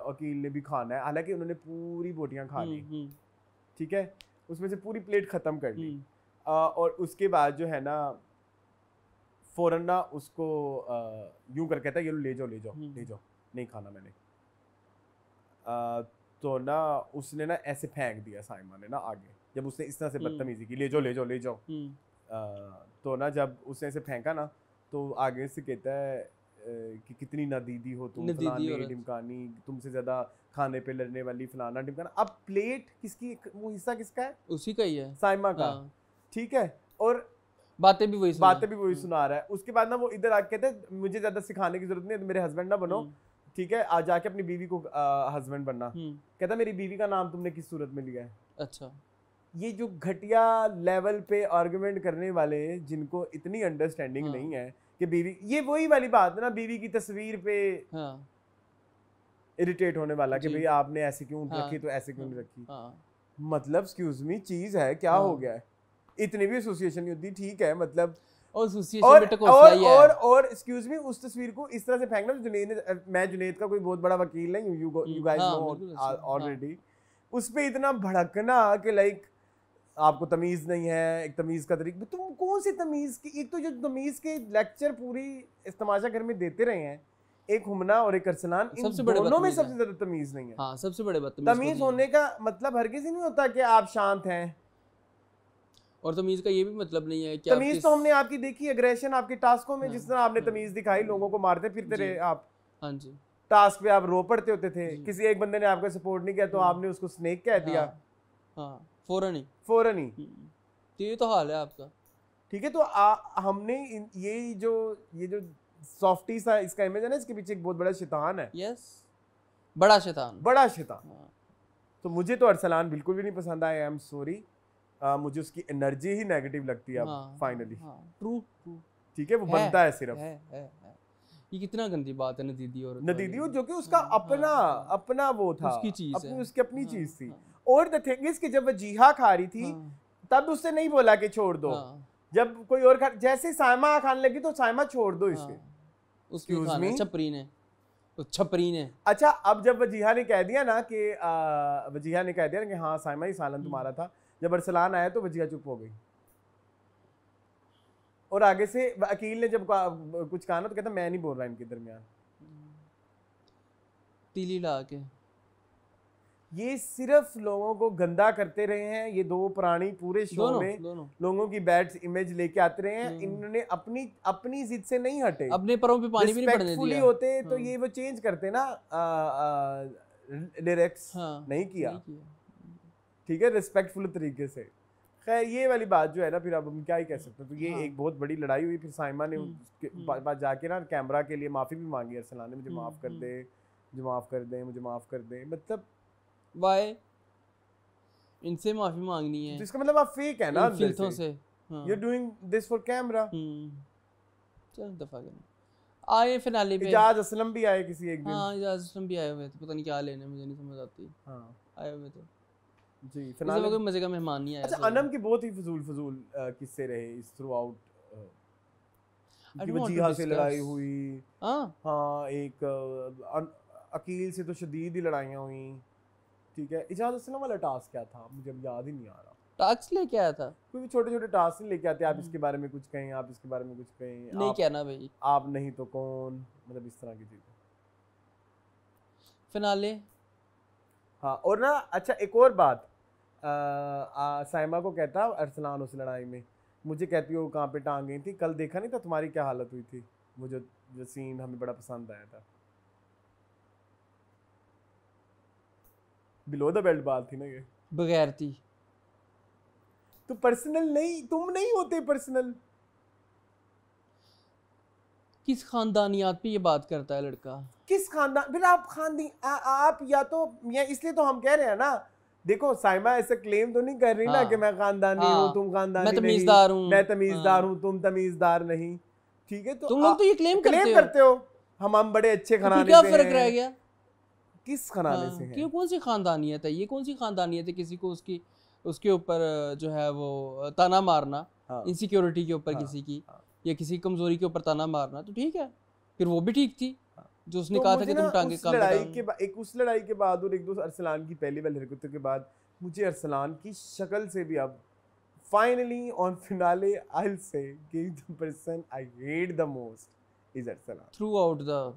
वकील ने भी खाना है हालांकि उन्होंने पूरी बोटियाँ खा ली ठीक है उसमें से पूरी प्लेट ख़त्म कर ली हम्म। और उसके बाद जो है ना फ़ौरन ना उसको यूं कर कहता है ये ले जाओ ले जाओ हम्म। ले जाओ नहीं खाना मैंने आ, तो ना उसने ना ऐसे फेंक दिया साइमा ने ना आगे जब उसने इस तरह से हम्म। बदतमीजी की ले जाओ ले जाओ ले जाओ तो ना जब उसने ऐसे फेंका ना तो आगे से कहता है कि कितनी नदीदी हो तुम फलानी तुमसे ज़्यादा खाने पे लड़ने वाली फलाना टिमकाना अब प्लेट किसकी वो हिस्सा किसका है उसी का ही है साइमा का हाँ। ठीक है और बातें भी वही बातें भी वही हम्म। सुना रहा है उसके बाद ना वो इधर आके कहते हैं मुझे ज्यादा सिखाने की जरूरत नहीं है तो मेरे हस्बैंड ना बनो हम्म। ठीक है आज जाके अपनी बीवी को हस्बैंड बनना हम्म। कहता मेरी बीवी का नाम तुमने किस सूरत में लिया है अच्छा ये जो घटिया लेवल पे आर्गुमेंट करने वाले जिनको इतनी अंडरस्टैंडिंग हाँ। नहीं है कि बीवी ये वही वाली बात है ना बीवी की तस्वीर पे हाँ। इरिटेट होने वाला कि भाई आपने ऐसे क्यों हाँ, रखी तो ऐसे क्यों हाँ, रखी हाँ, मतलब एक्सक्यूज मी चीज है क्या हाँ, हो गया है इतनी भी एसोसिएशन नहीं होती ठीक है मतलब और और और, और और एक्सक्यूज मी उस तस्वीर को इस तरह से फेंकना जुनेद ने मैं जुनेद का कोई बहुत बड़ा वकील नहीं you you guys no already उस पे इतना भड़कना कि लाइक आपको तमीज़ नहीं है एक तमीज़ का तरीका तुम कौन सी तमीज़ की एक तो जो तमीज़ के लेक्चर पूरी इस तमाशा घर में देते रहे हैं एक हुमना और एक अरसलान सबसे बड़े दोनों में सबसे ज्यादा तमीज नहीं है हाँ, सबसे बड़े बदतमीज तमीज होने का मतलब हर किसी नहीं होता कि आप शांत हैं और तमीज का ये भी मतलब नहीं है कि तमीज तो हमने आपकी देखी अग्रेशन आपके टास्कों में हाँ। जिस तरह आपने हाँ। तमीज दिखाई लोगों को मारते फिरते रहे आप हाँ जी टास्क पे आप रो पड़ते होते थे किसी एक बंदे ने आपका सपोर्ट नहीं किया तो हाँ। आपने उसको स्नेक कह दिया हाँ फौरन ही फौरन ही हम्म। तो ये तो हाल है आपका ठीक है तो आ, हमने ये जो ये जो सॉफ्टी सा इसका इमेज है ना इसके पीछे एक बहुत बड़ा शैतान है यस बड़ा शैतान बड़ा शैतान हाँ। तो मुझे तो अरसलान बिल्कुल भी नहीं पसंद आया आई एम सॉरी मुझे उसकी एनर्जी ही नेगेटिव लगती है फाइनली ट्रू ट्रू ठीक है वो बनता है सिर्फ है, है, ये कितना गंदी बात है नदीदी और नदीदी और जो कि उसका हाँ, अपना हाँ, अपना वो था उसकी चीज अपनी, उसकी अपनी चीज थी और द थिंग इज कि जब वजीहा खा रही थी तब उससे नहीं बोला कि छोड़ दो जब कोई और खा जैसे सायमा खाने लगी तो सायमा छोड़ दो इसे उसमें छपरी ने तो छपरी ने अच्छा अब जब वजीहा ने कह दिया ना कि वजीहा ने कह दिया ना कि हाँ साइमा ही सालन हम्म। तुम्हारा था जब अरसलान आया तो वजीहा चुप हो गई और आगे से अकील ने जब कुछ कहा ना तो कहता मैं नहीं बोल रहा इनके दरमियान तीली ला के ये सिर्फ लोगों को गंदा करते रहे हैं ये दो प्राणी पूरे शो दोनों, में दोनों। लोगों की बैड इमेज लेके आते रहे हैं हम्म। इन्होंने अपनी अपनी जिद से नहीं हटे अपने परों पे पानी भी नहीं पड़ने दिया होते तो हम्म। ये वो चेंज करते ना डायरेक्ट हाँ, नहीं किया ठीक है रिस्पेक्टफुल तरीके से खैर ये वाली बात जो है ना फिर अब हम क्या ही कह सकते हैं तो ये हाँ। एक बहुत बड़ी लड़ाई हुई फिर साइमा ने हम्म, उसके पास जाके ना कैमरा के लिए माफ़ी भी मांगी अरसलान ने मुझे माफ़ कर दे मुझे माफ़ कर दे मुझे माफ़ कर दे मतलब बाय इनसे माफी मांगनी है तो इसका मतलब आप फेक है ना फिल्थों से you are doing this for camera चल दफा कर आए फिनाले पे इजाज असलम भी आए किसी एक दिन हाँ इजाज असलम भी आए हुए थे पता नहीं क्या लेने मुझे नहीं समझ आती हाँ आए हुए थे जी फिलहाल कोई मजे का मेहमान नहीं आया अच्छा अनम के बहुत ही फजूल फजूल किस्से रहे इस थ्रू आउट जी वजीहा से लड़ाई हुई हाँ हाँ एक अकील से तो शदीद ही लड़ाइयाँ हुई ठीक है इजाज़ हसन वाला टास्क क्या था मुझे अब याद ही नहीं आ रहा टास्क लेके आया था कोई भी छोटे छोटे टास्क लेके आते आप हम्म। इसके बारे में कुछ कहें आप इसके बारे में कुछ कहें नहीं आप, कहना भाई आप नहीं तो कौन मतलब इस तरह की चीज़ फिनाले हाँ और ना अच्छा एक और बात आ, साइमा को कहता अरसलान उस लड़ाई में मुझे कहती हो कहाँ पे टांग गई थी कल देखा नहीं था तुम्हारी क्या हालत हुई थी वो जो जो सीन हमें बड़ा पसंद आया था बिलो द बेल्ट बाल थी ना ये बगैर थी तो पर्सनल नहीं तुम नहीं होते पर्सनल किस खानदानियात पे ये बात करता है लड़का किस खानदान फिर आप खानदी आप या तो या इसलिए तो हम कह रहे हैं ना देखो साइमा ऐसा क्लेम तो नहीं कर रही हाँ, ना कि मैं खानदानी हाँ, हूँ तुम खानदानी मैं तमीजदार हूँ मैं तमीजदार हाँ। हूँ तुम तमीजदार नहीं ठीक है तो तुम लोग तो ये क्लेम करते हो हम हम बड़े अच्छे तो खाने क्या फर्क रह गया किस घराने से हाँ, है? ये कौन सी ख़ानदानियत है ये कौन सी ख़ानदानियत है किसी को उसकी उसके ऊपर जो है वो ताना मारना हाँ, इनसिक्योरिटी के ऊपर हाँ, किसी की हाँ, या किसी कमजोरी के ऊपर ताना मारना तो ठीक है फिर वो भी ठीक थी हाँ। जो उसने तो कहा था कि तुम टांगे काम लड़ाई के एक उस लड़ाई के बाद और एक दो अरसलान की पहली बार हरकतों के बाद मुझे अरसलान की शक्ल से भी अब finally on finale I say कि the person I hate the most is Arsalan throughout the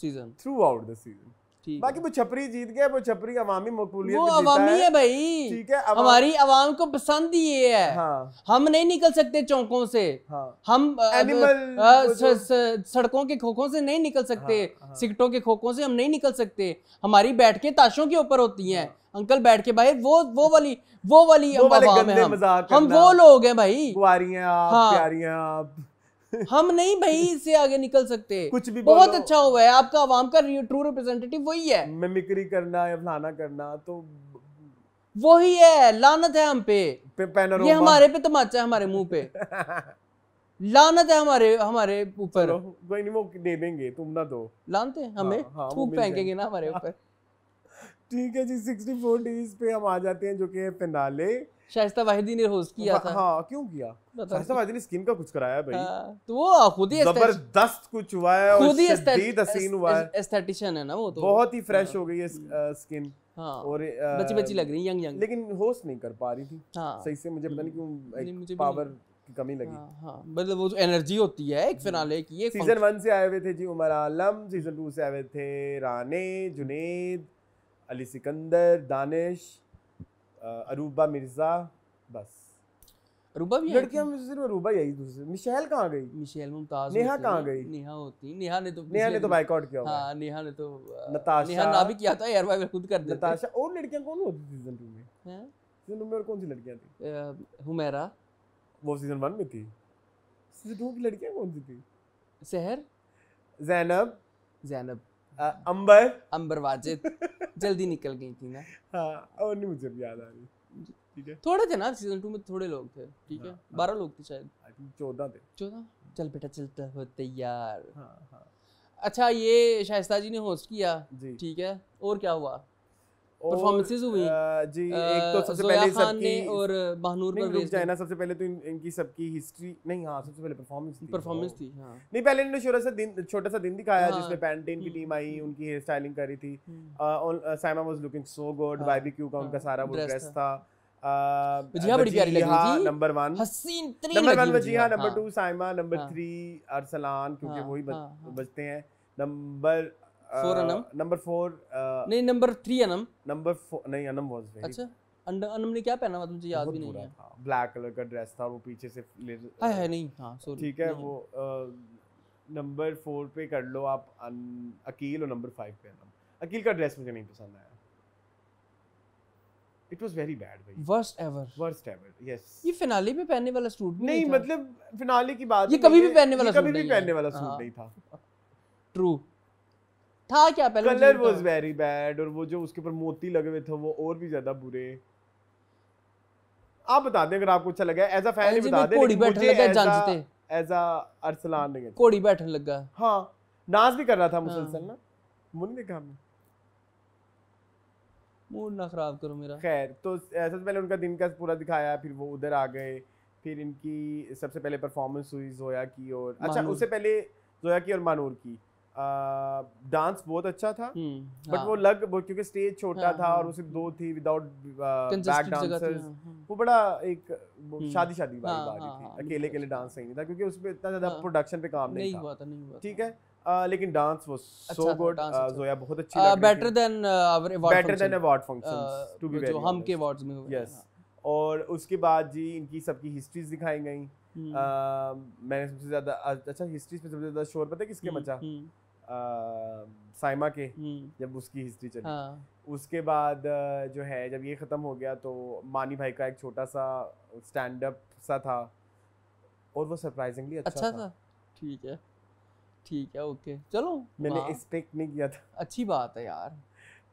season throughout the season बाकी वो छपरी जीत गए वो छपरी अवामी मकबूलियत वो अवामी है, भाई ठीक है अवाम... हमारी अवाम को पसंद ये है हाँ। हम नहीं निकल सकते चौकों से हाँ। हम Animal, सड़कों के खोखों से नहीं निकल सकते हाँ, हाँ। सिकटों के खोखों से हम नहीं निकल सकते हमारी बैठ के ताशों के ऊपर होती हैं हाँ। अंकल बैठ के भाई वो वो वाली वो वाली वो वाले गंदे मजाक हम वो लोग हैं भाई कुआरी हैं आप हम नहीं भाई इससे आगे निकल सकते कुछ भी बहुत अच्छा हुआ है आपका आवाम का ट्रू रिप्रेजेंटेटिव वही है मिमिक्री करना या फलाना करना तो वही है लानत है हम पे, पे ये हमारे पे तमाचा है हमारे मुंह पे लानत है हमारे हमारे ऊपर कोई नहीं वो दे देंगे तुम ना दो लानते हमें हाँ, हाँ, फेंकेंगे ना हमारे ऊपर ठीक है जी सिक्सटी फोर डेज पे हम आ जाते हैं जो कि है फिनाले शाइस्ता वाहिदी ने होस्ट किया था हाँ क्यों किया शाइस्ता वाहिदी ने स्किन का कुछ कराया भाई हाँ, तो वो हाँ, खुद ही जबरदस्त कुछ हुआ है खुद ही हसीन हुआ है एस्थेटिशियन है ना वो तो बहुत ही फ्रेश हाँ। हो गई है स्किन हाँ, और बची बची लग रही यंग यंग लेकिन होस्ट नहीं कर पा रही थी हाँ, सही से मुझे पता नहीं क्यों पावर हम्म। की कमी लगी हाँ, हाँ। मतलब वो जो एनर्जी होती है एक फिनाले की सीजन वन से आए हुए थे जी उमर आलम सीजन टू से आए हुए थे राने जुनेद अली सिकंदर दानिश अरूबा मिर्ज़ा बस अरूबा भी लड़कियां में सिर्फ रूबा यही दूसरे मिशेल कहाँ गई मिशेल मुमताज नेहा कहाँ गई नेहा होती नेहा ने तो नेहा ने तो बाइकआउट किया हाँ नेहा ने तो नताशा नेहा ना भी किया था यार भाई खुद कर नताशा और लड़कियां कौन होती सीजन टू में सीजन टू में और कौन सी लड़कियां थी हुमैरा वो सीजन वन में थी सीजन टू की लड़कियां कौन सी थी सहर जैनब जैनब अंबर अंबर वाजिद जल्दी निकल गई थी ना हाँ और नहीं मुझे भी याद आ रही ठीक है थोड़े थे ना सीजन टू में थोड़े लोग थे ठीक है हाँ, बारह हाँ। लोग थे शायद चौदह थे चौदह चल बेटा चलता हो तैयार हाँ, अच्छा ये शाइस्ता जी ने होस्ट किया ठीक है और क्या हुआ परफॉर्मेंसेज हुई जी एक तो सबसे पहले सबकी और बहनूर परवेज ना सबसे पहले तो इन, इनकी सबकी हिस्ट्री नहीं हाँ सबसे पहले परफॉर्मेंस थी परफॉर्मेंस थी हाँ नहीं पहले इन्होंने छोटा सा दिन छोटा सा दिन दिखाया हाँ, जिसमें पैंटेन की टीम हम्म। आई हम्म। उनकी हेयर स्टाइलिंग करी थी Saima was looking so good barbecue का हाँ, उनका सारा वो ड्रेस था जिया हाँ, बड़ी प्यारी लगी हाँ, थी number one Haseen number one Zia number two Saima number three Arsalan क्योंकि वही बजते हैं number four Anam number four नहीं number three Anam number four नहीं अनम वाज वेरी अच्छा अनम ने क्या पहना हुआ मतलब मुझे याद भी नहीं है ब्लैक कलर का ड्रेस था वो पीछे से uh, हाय हाय नहीं हाँ सॉरी ठीक है वो नंबर uh, फोर पे कर लो आप अकील और नंबर फाइव पे अनम अकील का ड्रेस मुझे नहीं पसंद आया इट वाज वेरी बैड भाई worst ever worst ever yes ये फिनाले में पहनने वाला सूट नहीं, नहीं मतलब फिनाले की बात ये कभी भी पहनने वाला कभी भी पहनने वाला सूट हाँ। नहीं था ट्रू था क्या पहले कलर वाज वेरी बैड और वो जो उसके ऊपर मोती लगे हुए थे वो और भी ज्यादा बुरे आप बता दें अगर आपको अच्छा लगा एज अ फैन ही बता दें कोड़ी बैठने लगा जान जीते एज अ अरसलान ने कोड़ी बैठने लगा हां नाच भी कर रहा था मुसलसल हाँ। ना मुन ने कहा मूड ना खराब करो मेरा खैर तो ऐसा पहले उनका दिन का पूरा दिखाया फिर वो उधर आ गए फिर इनकी सबसे पहले परफॉर्मेंस हुई जोया की और अच्छा उससे पहले जोया की और मानूर की डांस बहुत अच्छा था बट हम्म, हाँ। वो लग क्योंकि स्टेज छोटा हाँ, था हाँ, और सिर्फ हाँ। दो थी विदाउट बैक डांसर्स वो बड़ा एक हम्म। शादी शादी वाली बात थी अकेले अकेले डांस नहीं था क्योंकि उसमें इतना ज्यादा प्रोडक्शन पे काम नहीं हुआ था नहीं हुआ ठीक है लेकिन डांस वो सो गुड जोया बहुत अच्छी लग better than our award better than award functions to be very जो हम के अवार्ड्स में हुए यस और उसके बाद जी इनकी सबकी हिस्ट्रीज दिखाई गई हम्म। मैंने सबसे ज्यादा अच्छा हिस्ट्री में सबसे ज्यादा शोर पता है किसके हम्म, मचा हम्म। साइमा के जब उसकी हिस्ट्री चली हाँ। उसके बाद जो है जब ये ख़त्म हो गया तो मानी भाई का एक छोटा सा स्टैंड अप सा था और वो सरप्राइजिंगली अच्छा, अच्छा था ठीक है ठीक है ओके चलो मैंने एक्सपेक्ट नहीं किया था अच्छी बात है यार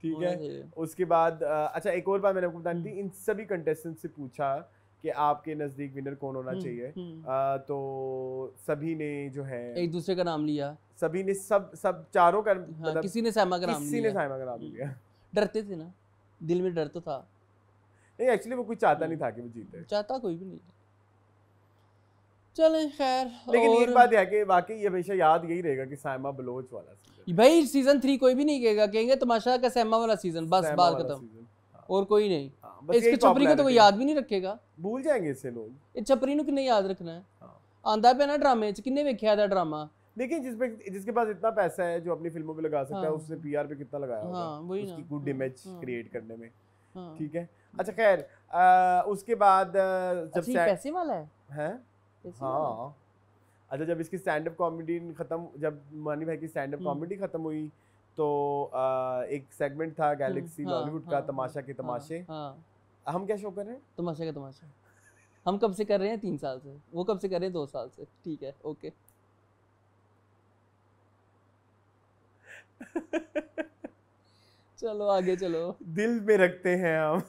ठीक है उसके बाद अच्छा एक और बात मैंने आपको बतानी थी इन सभी कंटेस्टेंट से पूछा कि आपके नज़दीक विनर कौन होना हम्म, चाहिए हम्म। आ, तो सभी ने जो है एक दूसरे का नाम लिया सभी ने सब सब चारों का हाँ, मतलब किसी ने सहमा का नाम किसी ने सहमा का नाम हम्म। लिया डरते थे ना दिल में डर तो था नहीं एक्चुअली वो कुछ चाहता नहीं था कि वो जीते चाहता कोई भी नहीं चलें खैर लेकिन और... एक बात है कि वाकई हमेशा याद यही रहेगा कि सायमा बलोच वाला सीजन भाई सीजन थ्री कोई भी नहीं कहेगा कहेंगे तमाशा का सैमा वाला सीजन बस बात खत्म हाँ। और कोई नहीं हाँ, बस इसके छपरी को तो कोई याद भी नहीं रखेगा भूल जाएंगे इससे लोग ये छपरी ਨੂੰ ਕਿੰਨੇ ਯਾਦ ਰੱਖਣਾ ਹੈ ਆਂਦਾ ਪਿਆ ਨਾ ਡਰਾਮੇ 'ਚ ਕਿੰਨੇ ਵੇਖਿਆ ਦਾ ਡਰਾਮਾ देखिए जिस पे जिसके पास इतना पैसा है जो अपनी फिल्मों पे लगा सकता हाँ, है उसने पीआर पे कितना लगाया हाँ, होगा उसकी गुड इमेज क्रिएट करने में हाँ। ठीक है अच्छा खैर उसके बाद जब अच्छा, पैसे वाला है हैं हाँ अच्छा जब इसकी स्टैंड अप कॉमेडी खत्म जब मानी भाई की स्टैंड अप कॉमेडी खत्म हुई तो आ, एक सेगमेंट था गैलेक्सी हम्म, बॉलीवुड हाँ, का हाँ, हाँ, तमाशा के हाँ, तमाशे हाँ, हम क्या शो कर रहे हैं तमाशा के तमाशा हम कब से कर रहे हैं तीन साल से वो कब से कर रहे हैं दो साल से ठीक है ओके चलो आगे चलो दिल में रखते हैं हम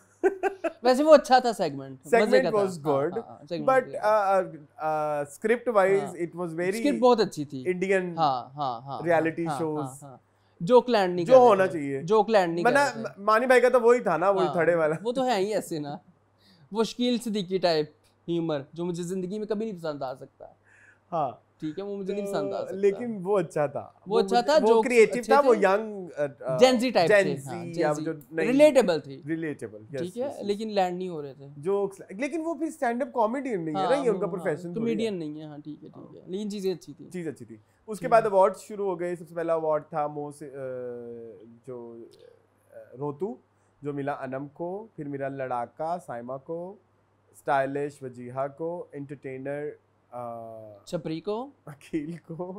वैसे वो अच्छा था segment segment was good but script wise it was very script बहुत अच्छी थी इंडियन हां हां हां रियलिटी शोज जोक लैंड नहीं जो होना चाहिए जोक लैंड नहीं मैंने मानी भाई का तो वही था ना वही हाँ, थड़े वाला वो तो है ही ऐसे ना वो शकील सिद्दीकी टाइप ह्यूमर जो मुझे जिंदगी में कभी नहीं पसंद आ सकता हाँ ठीक है वो मुझे तो, नहीं पसंद आ सकता लेकिन वो अच्छा था वो, अच्छा था जो क्रिएटिव था वो यंग जेंजी टाइप थे रिलेटेबल uh, uh, थे रिलेटेबल हाँ, ठीक है लेकिन लैंड नहीं हो रहे थे जोक्स लेकिन वो फिर स्टैंड अप कॉमेडियन नहीं है हाँ, ना ये उनका प्रोफेशन कॉमेडियन नहीं है हाँ ठीक है ठीक है लेकिन चीजें अच्छी थी चीज अच्छी थी उसके बाद अवार्ड शुरू हो गए सबसे पहला अवार्ड था मोस जो रोतू जो मिला अनम को फिर मिला लड़ाका साइमा को स्टाइलिश वजीहा को एंटरटेनर छपरी को अकील को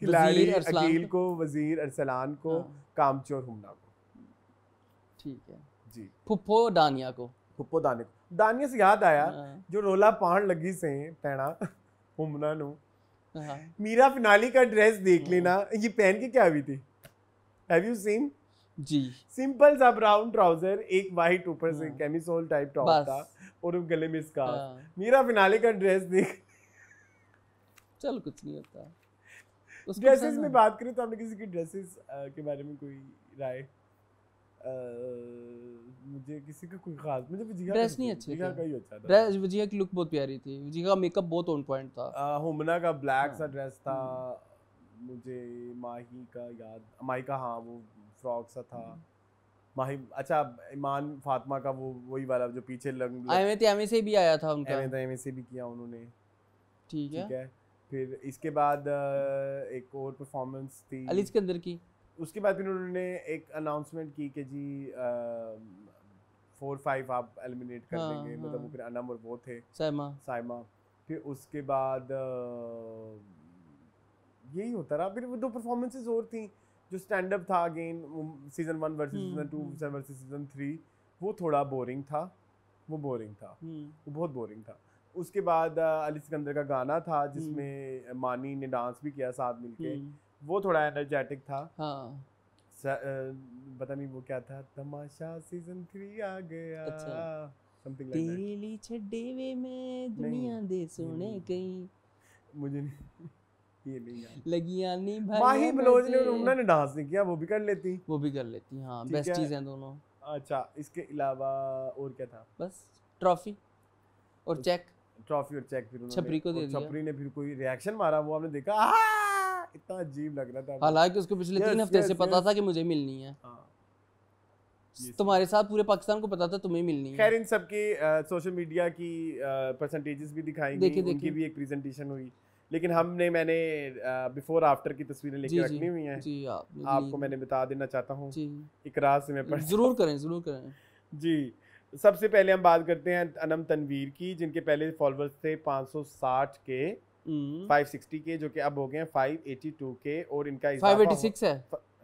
खिलाड़ी अकील को वजीर अरसलान को हाँ। कामचोर हुमना को ठीक है जी फुप्पो दानिया को फुप्पो दानिया को दानिया से याद आया हाँ। जो रोला पहाड़ लगी से पैणा हुमना नु हाँ। मीरा फिनाली का ड्रेस देख हाँ। लेना ये पहन के क्या हुई थी हैव यू सीन जी सिंपल सा ब्राउन ट्राउजर एक वाइट ऊपर से कैमिसोल टाइप टॉप था और गले में इसका हाँ। मीरा फिनाली का ड्रेस देख चल कुछ नहीं होता ड्रेसेस में बात करें तो आपने किसी की ड्रेसेस के बारे में कोई राय मुझे किसी का कोई खास मुझे ड्रेस नहीं अच्छी का ही अच्छा था ड्रेस की लुक बहुत प्यारी थी का मेकअप बहुत ऑन पॉइंट था हुमना का ब्लैक सा ड्रेस हाँ। था हम्म। मुझे माही का याद माही का हाँ वो फ्रॉक सा था हम्म। माही अच्छा ईमान फातिमा का वो वही वाला जो पीछे एमए से भी आया था उनका एमए एमए से भी किया उन्होंने ठीक है ठीक है फिर इसके बाद एक और परफॉर्मेंस थी अली सिकंदर की उसके बाद फिर उन्होंने एक अनाउंसमेंट की कि जी फोर फाइव आप एलिमिनेट कर हाँ, देंगे मतलब वो हाँ। फिर अनम और वो थे साइमा साइमा फिर उसके बाद यही होता रहा फिर वो दो परफॉर्मेंसेज और थी जो स्टैंड अप था again season one versus season two versus season three वो थोड़ा बोरिंग था वो बोरिंग था हम्म। वो बहुत बोरिंग था उसके बाद अली सिकंदर का गाना था जिसमें हम्म। मानी ने डांस भी किया साथ मिलके हम्म। वो थोड़ा एनर्जेटिक था हाँ पता नहीं वो क्या था तमाशा सीजन थ्री आ गया अच्छा समथिंग लाइक छड़े वे दुनिया दे सोने गई मुझे नहीं ये नहीं भाई माही बलोच ने उन्होंने डांस नहीं किया वो भी कर लेती वो भी कर लेती हाँ दोनों अच्छा इसके अलावा और क्या था बस ट्रॉफी और चेक ट्रॉफी और चेक फिर छपरी को दे दिया छपरी ने फिर कोई रिएक्शन मारा वो आपने देखा इतना अजीब लग रहा था हालांकि उसको पिछले तीन हफ्ते से पता था कि मुझे मिलनी है हाँ। तुम्हारे साथ पूरे पाकिस्तान को पता था तुम्हें मिलनी खैर इन सबकी सोशल मीडिया की परसेंटेजेस भी दिखाएंगे उनकी भी एक प्रेजेंटेशन हुई लेकिन हमने मैंने बिफोर आफ्टर की तस्वीरें लेके रखनी हुई हैं जी आप आपको मैंने बता देना चाहता हूँ इकरार से मैं पर जरूर करें जरूर करें जी सबसे पहले हम बात करते हैं अनम तनवीर की जिनके पहले फॉलोअर्स थे पाँच के 560 hmm. के जो कि अब हो गए हैं 582 के और इनका 586 है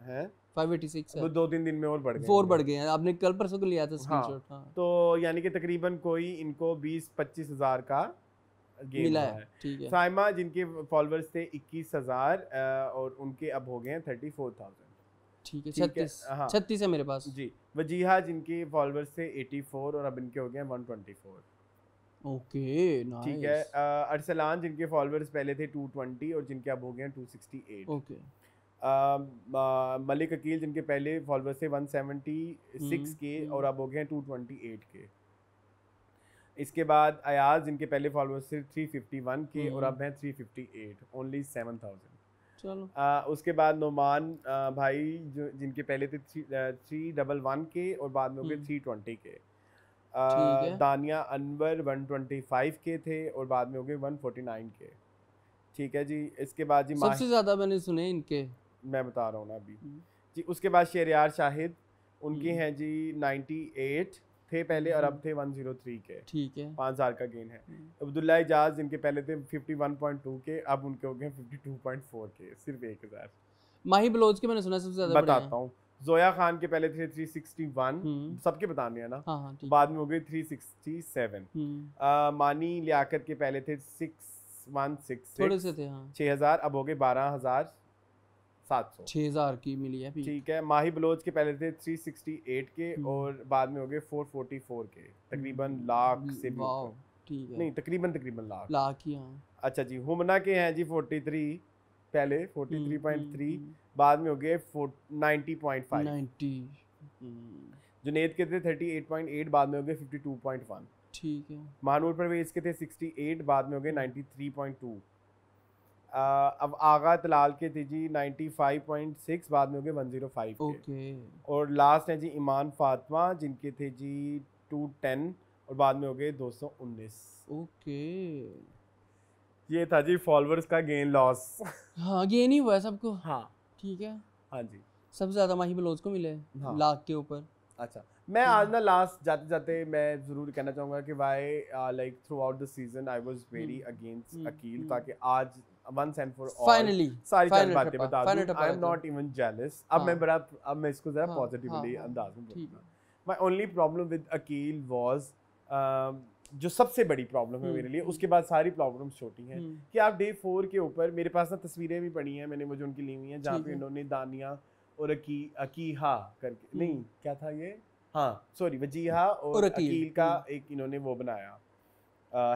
है 586 है तो दो तीन दिन में और बढ़ गए फोर बढ़ गए हैं आपने कल परसों को लिया था स्क्रीनशॉट हाँ, हाँ। तो यानी कि तकरीबन कोई इनको 20 25000 का गेम मिला है ठीक है साइमा जिनके फॉलोअर्स थे 21000 और उनके अब हो गए हैं 34000 ठीक है छत्तीस हाँ। छत्तीस है मेरे पास जी वजीहा जिनके फॉलोअर्स थे 84 और अब इनके हो गए हैं 124 ओके नाइस ठीक है अरसलान जिनके फॉलोअर्स पहले थे 220 और जिनके अब हो गए हैं 268 ओके okay. मलिक अकील जिनके पहले फॉलोअर्स थे 176 हम्म, के हम्म। और अब हो गए हैं 228 के इसके बाद अयाज जिनके पहले फॉलोअर्स थे 351 के हम्म, और अब हैं 358 ओनली 7000 चलो आ, उसके बाद नोमान भाई जो जिनके पहले थे थ्री डबल वन के और बाद में हो गए थ्री ट्वेंटी के दानिया अनवर 125 के थे और बाद में हो गए 149 के ठीक है जी इसके बाद जी सबसे ज़्यादा मैंने सुने इनके मैं बता रहा हूँ ना अभी हम्म। जी उसके बाद शेरियार शाहिद उनकी हम्म। हैं जी 98 थे पहले और अब हम्म। थे 103 के ठीक है पाँच हज़ार का गेन है अब्दुल्ला एजाज जिनके पहले थे 51.2 के अब उनके हो गए 52.4 के सिर्फ एक हज़ार माही बलोच के मैंने सुना सबसे ज़्यादा बताता हूँ जोया खान के पहले थे 361 हम्म। सबके बताने हैं ना हाँ, हाँ बाद में हो गए 367 आ, मानी लियाकत के पहले थे 616 थोड़े से थे हाँ 6000 अब हो गए 12000 सात सौ छः हज़ार की मिली है ठीक है माही बलोच के पहले थे 368 के हम्म। और बाद में हो गए 444 के तकरीबन हम्म। लाख से भी नहीं तकरीबन तकरीबन लाख लाख ही हाँ अच्छा जी हुमना के हैं जी 43 पहले 43.3 बाद में हो गए नाइन्टी पॉइंट फाइव नाइन्टी हम्म। जुनेद के थे थर्टी एट पॉइंट एट बाद में हो गए फिफ्टी टू पॉइंट वन ठीक है महमूद परवेज के थे सिक्सटी एट बाद में हो गए नाइन्टी थ्री पॉइंट टू अब आगा तलाल के थे जी 95.6 बाद में हो गए 105 ओके okay. और लास्ट है जी ईमान फातिमा जिनके थे जी टू टेन और बाद में हो गए दो सौ उन्नीस ये था जी फॉलोअर्स का गेन लॉस हाँ गेन ही हुआ सबको हाँ ठीक है हाँ जी सबसे ज़्यादा माही बलोच को मिले हाँ। लाख के ऊपर अच्छा मैं हाँ। आज ना लास्ट जाते जाते मैं ज़रूर कहना चाहूंगा कि why like throughout the season I was very against Aqeel हम्म। ताकि आज once and for all finally सारी सारी बातें बता दूं I am not even jealous अब मैं हाँ। बड़ा अब मैं इसको जरा पॉजिटिवली हाँ, अंदाज में बोलूंगा my only problem with Aqeel was जो सबसे बड़ी प्रॉब्लम है मेरे लिए हम्म, उसके हम्म। बाद सारी प्रॉब्लम छोटी हैं हम्म। कि आप डे फोर के ऊपर मेरे पास ना तस्वीरें भी पड़ी हैं मैंने मुझे उनकी ली हुई हैं जहाँ पे इन्होंने दानिया और अकी अकीहा करके नहीं क्या था ये हाँ सॉरी वजीहा और, और अकील, अकील का एक इन्होंने वो बनाया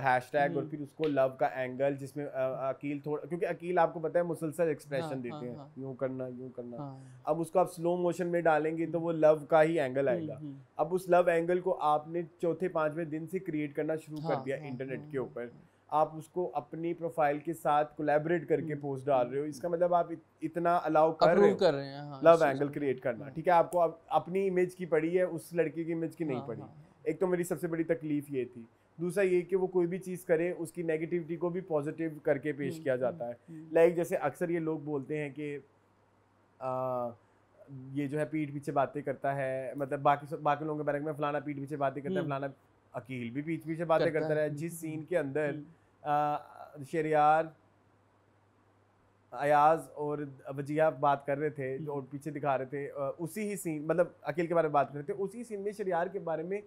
हैश टैग और हम्म। फिर उसको लव का एंगल जिसमें अकील थोड़ा क्योंकि अकील आपको पता है मुसलसल एक्सप्रेशन हाँ, देते हाँ, हैं हाँ। यूं करना यूं करना अब उसको आप स्लो मोशन में डालेंगे तो हम्म। वो लव का ही एंगल हम्म, आएगा अब उस लव एंगल को आपने चौथे पांचवें दिन से क्रिएट करना शुरू कर दिया इंटरनेट के ऊपर आप उसको अपनी प्रोफाइल के साथ कोलेबरेट करके पोस्ट डाल रहे हो इसका मतलब आप इतना अलाउ कर रहे हो कर रहे हैं हाँ, लव एंगल क्रिएट करना ठीक है आपको अपनी इमेज की पड़ी है उस लड़की की इमेज की नहीं पड़ी एक तो मेरी सबसे बड़ी तकलीफ ये थी दूसरा ये कि वो कोई भी चीज़ करे उसकी नेगेटिविटी को भी पॉजिटिव करके पेश हम्म, किया हम्म, जाता है लाइक हम्म। जैसे अक्सर ये लोग बोलते हैं कि ये जो है पीठ पीछे बातें करता है मतलब बाकी बाकी लोगों के बारे में फलाना पीठ पीछे बातें करता है फलाना अकील भी पीठ पीछे बातें करता है जिस सीन के अंदर शेरियार अयाज और वजिया बात कर रहे थे जो पीछे दिखा रहे थे उसी ही सीन मतलब अकील के बारे में बात कर रहे थे उसी सीन में शरियार के बारे में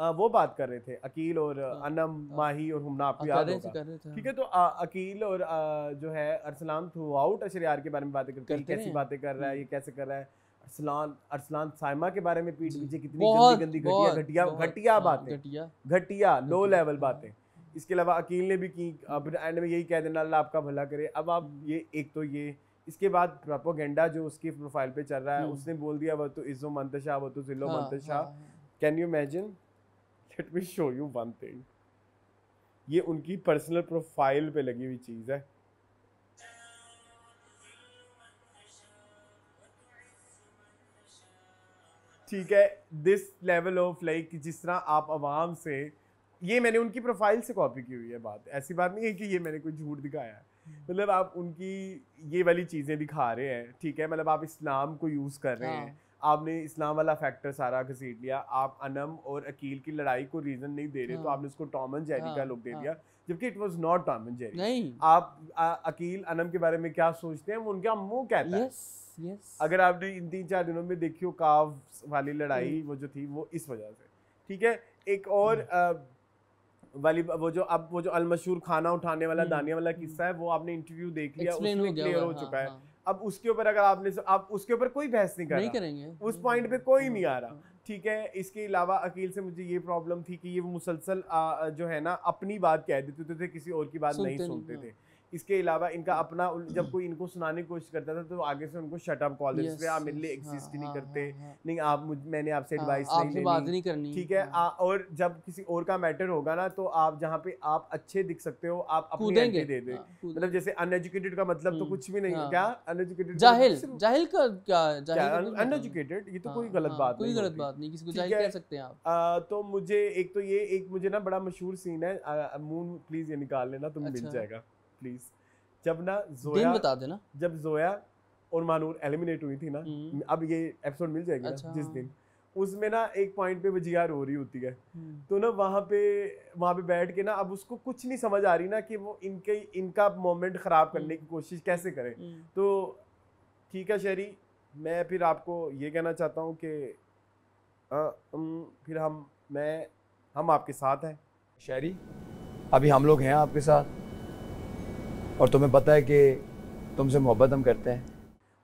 वो बात कर रहे थे अकील और आ, हाँ, अनम हाँ। माही और हुमना आपको हाँ, याद होगा ठीक है तो आ, अकील और आ, जो है अरसलान थ्रू आउट अशरियार के बारे में बातें करते हैं कैसी बातें कर रहा है ये हम्म। कैसे कर रहा है अरसलान अरसलान साइमा के बारे में पीठ पीछे कितनी गंदी गंदी घटिया घटिया घटिया बातें घटिया लो लेवल बातें इसके अलावा अकील ने भी की अब एंड में यही कह देना अल्लाह आपका भला करे अब आप ये एक तो ये इसके बाद प्रोपोगेंडा जो उसकी प्रोफाइल पे चल रहा है हम्म। उसने बोल दिया वो तो इज्जो मंतशाह वो तो जिलो Mantasha can you imagine let me show you one thing ये उनकी पर्सनल प्रोफाइल पे लगी हुई चीज़ है ठीक है दिस लेवल ऑफ लाइक जिस तरह आप आवाम से ये मैंने उनकी प्रोफाइल से कॉपी की हुई है बात ऐसी बात नहीं है कि ये मैंने कोई झूठ दिखाया है हम्म। मतलब आप उनकी ये वाली चीज़ें दिखा रहे हैं ठीक है मतलब आप इस्लाम को यूज़ कर रहे हाँ। हैं आपने इस्लाम वाला फैक्टर सारा घसीट लिया आप अनम और अकील की लड़ाई को रीजन नहीं दे रहे तो हाँ, तो आपने उसको टॉम एंड जेरी हाँ, का लुक दे हाँ। दिया जबकि it was not Tom and Jerry नहीं आप आ, अकील अनम के बारे में क्या सोचते हैं वो उनका मुंह कहता yes, है yes. अगर आपने इन तीन चार दिनों में देखी हो काव वाली लड़ाई हम्म। वो जो थी वो इस वजह से ठीक है एक और हम्म। वाली वो जो अब वो जो अलमशूर खाना उठाने वाला हम्म, दानिया वाला किस्सा है वो आपने इंटरव्यू देख लिया उसमें क्लियर हो हाँ, चुका है हाँ। अब उसके ऊपर अगर आपने आप उसके ऊपर कोई बहस नहीं कर नहीं करेंगे उस पॉइंट पे कोई नहीं आ रहा हाँ। ठीक है इसके अलावा अकील से मुझे ये प्रॉब्लम थी कि ये मुसलसल जो है ना अपनी बात कह देते थे, थे किसी और की बात नहीं सुनते थे इसके अलावा इनका अपना जब कोई इनको सुनाने की कोशिश करता था तो आगे से उनको शट अप कॉल आप मेरे लिए एग्जिस्ट हाँ, नहीं हाँ, करते हाँ, नहीं आप मैंने आपसे एडवाइस नहीं बात नहीं करनी ठीक है और जब किसी और का मैटर होगा ना तो आप जहाँ पे आप अच्छे दिख सकते हो आप अपनी दे मतलब जैसे अनएजुकेटेड का मतलब तो हम्म, कुछ भी नहीं क्या अनएजुकेटेड जाहिल मतलब जाहिल का क्या अनएजुकेटेड मतलब ये तो कोई गलत बात कोई गलत बात नहीं किसी को जाहिल कह सकते हैं आप तो मुझे एक तो ये एक मुझे ना बड़ा मशहूर सीन है मून प्लीज ये निकाल लेना तुम्हें मिल अच्छा। जाएगा प्लीज जब ना जोया बता देना जब जोया और मानूर एलिमिनेट हुई थी ना हम्म। अब ये एपिसोड मिल जाएगा अच्छा, जिस दिन उसमें ना एक पॉइंट पे वजिया रो रही होती है हम्म। तो ना वहाँ पे वहाँ पे बैठ के ना अब उसको कुछ नहीं समझ आ रही ना कि वो इनके इनका मोमेंट ख़राब करने हम्म। की कोशिश कैसे करें तो ठीक है शेरी मैं फिर आपको ये कहना चाहता हूँ कि फिर हम मैं हम आपके साथ हैं शेरी अभी हम लोग हैं आपके साथ और तुम्हें पता है कि तुमसे मोहब्बत हम करते हैं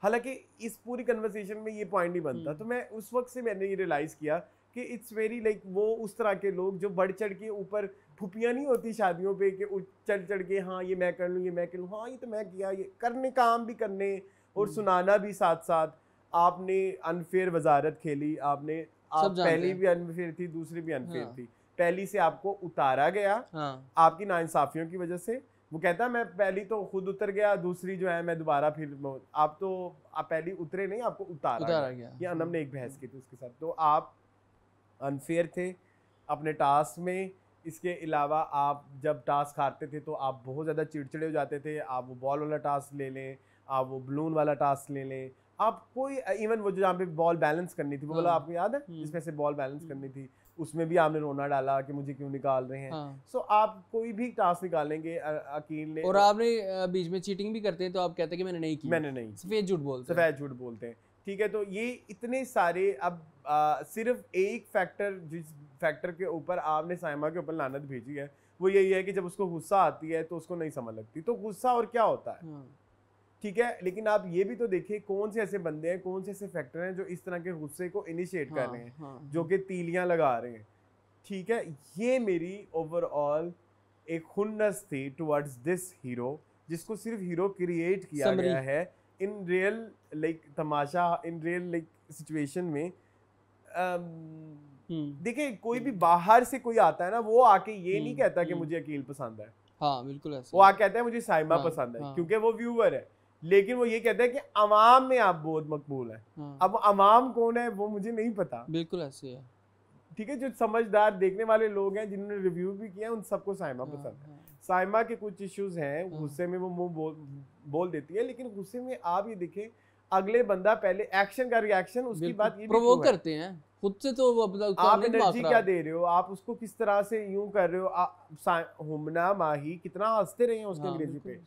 हालांकि इस पूरी कन्वर्सेशन में ये पॉइंट नहीं बनता हम्म। तो मैं उस वक्त से मैंने ये रियलाइज़ किया कि इट्स वेरी लाइक वो उस तरह के लोग जो बढ़ चढ़ के ऊपर फुपियाँ नहीं होती शादियों पे कि चढ़ चढ़ के हाँ ये मैं कर लूँ ये मैं कर लूँ हाँ ये तो मैं किया ये करने काम भी करने और हम्म। सुनाना भी साथ साथ आपने अनफेयर वजारत खेली आपने आप पहली भी अनफेयर थी दूसरी भी अनफेयर हाँ। थी पहली से आपको उतारा गया हाँ। आपकी नाइंसाफियों की वजह से वो कहता है मैं पहली तो खुद उतर गया दूसरी जो है मैं दोबारा फिर आप तो आप पहली उतरे नहीं आपको उतारा, उतारा गया, गया। अनम ने एक हम्म। बहस की थी उसके साथ तो आप अनफेयर थे अपने टास्क में इसके अलावा आप जब टास्क हारते थे तो आप बहुत ज़्यादा चिड़चिड़े हो जाते थे आप वो बॉल वाला टास्क ले लें आप वो बलून वाला टास्क ले लें आप कोई इवन वो जो जहाँ पे बॉल बैलेंस करनी थी वो बोला हाँ। आपको याद है हम्म। जिसमें से बॉल बैलेंस हम्म। करनी थी उसमें भी आपने रोना डाला कि मुझे क्यों निकाल रहे हैं हाँ। so, आप कोई भी टास्क निकालेंगे अकील ने और आपने बीच में चीटिंग भी करते हैं तो आप कहते हैं कि मैंने नहीं की मैंने नहीं सफ़ेद झूठ बोलते सफ़ेद झूठ बोलते हैं ठीक है तो ये इतने सारे अब आ, सिर्फ एक फैक्टर जिस फैक्टर के ऊपर आपने साइमा के ऊपर लानत भेजी है वो यही है कि जब उसको गुस्सा आती है तो उसको नहीं समझ लगती तो गुस्सा और क्या होता है हाँ। ठीक है लेकिन आप ये भी तो देखिए कौन से ऐसे बंदे हैं कौन से ऐसे फैक्टर हैं जो इस तरह के गुस्से को इनिशिएट हाँ, कर रहे हैं हाँ, जो हाँ। कि तीलियां लगा रहे हैं ठीक है ये मेरी ओवरऑल एक हुनस थी टुवर्ड्स दिस हीरो जिसको सिर्फ हीरो क्रिएट किया गया है in real like Tamasha in real like situation में हम्म। देखिए कोई भी हम्म। बाहर से कोई आता है ना वो आके ये नहीं हम्म, कहता कि मुझे अकील पसंद है हाँ बिल्कुल ऐसा वो आ कहता है मुझे साइमा हाँ, पसंद है हाँ, क्योंकि वो व्यूवर है लेकिन वो ये कहता है कि अवाम में आप बहुत मकबूल है हाँ। अब अवाम कौन है वो मुझे नहीं पता बिल्कुल ऐसे है ठीक है जो समझदार देखने वाले लोग हैं जिन्होंने रिव्यू भी किया उन सबको साइमा हाँ, पसंद है हाँ। साइमा के कुछ इश्यूज हैं गुस्से में वो मुंह बोल बोल देती है लेकिन गुस्से में आप ये देखें अगले बंदा पहले एक्शन का रिएक्शन उसकी बात ये प्रोवोक करते हैं खुद से तो आप एनर्जी क्या दे रहे हो आप उसको किस तरह से यूं कर रहे हो हुमना माही कितना हंसते रहे हैं उसके हाँ, अंग्रेजी पे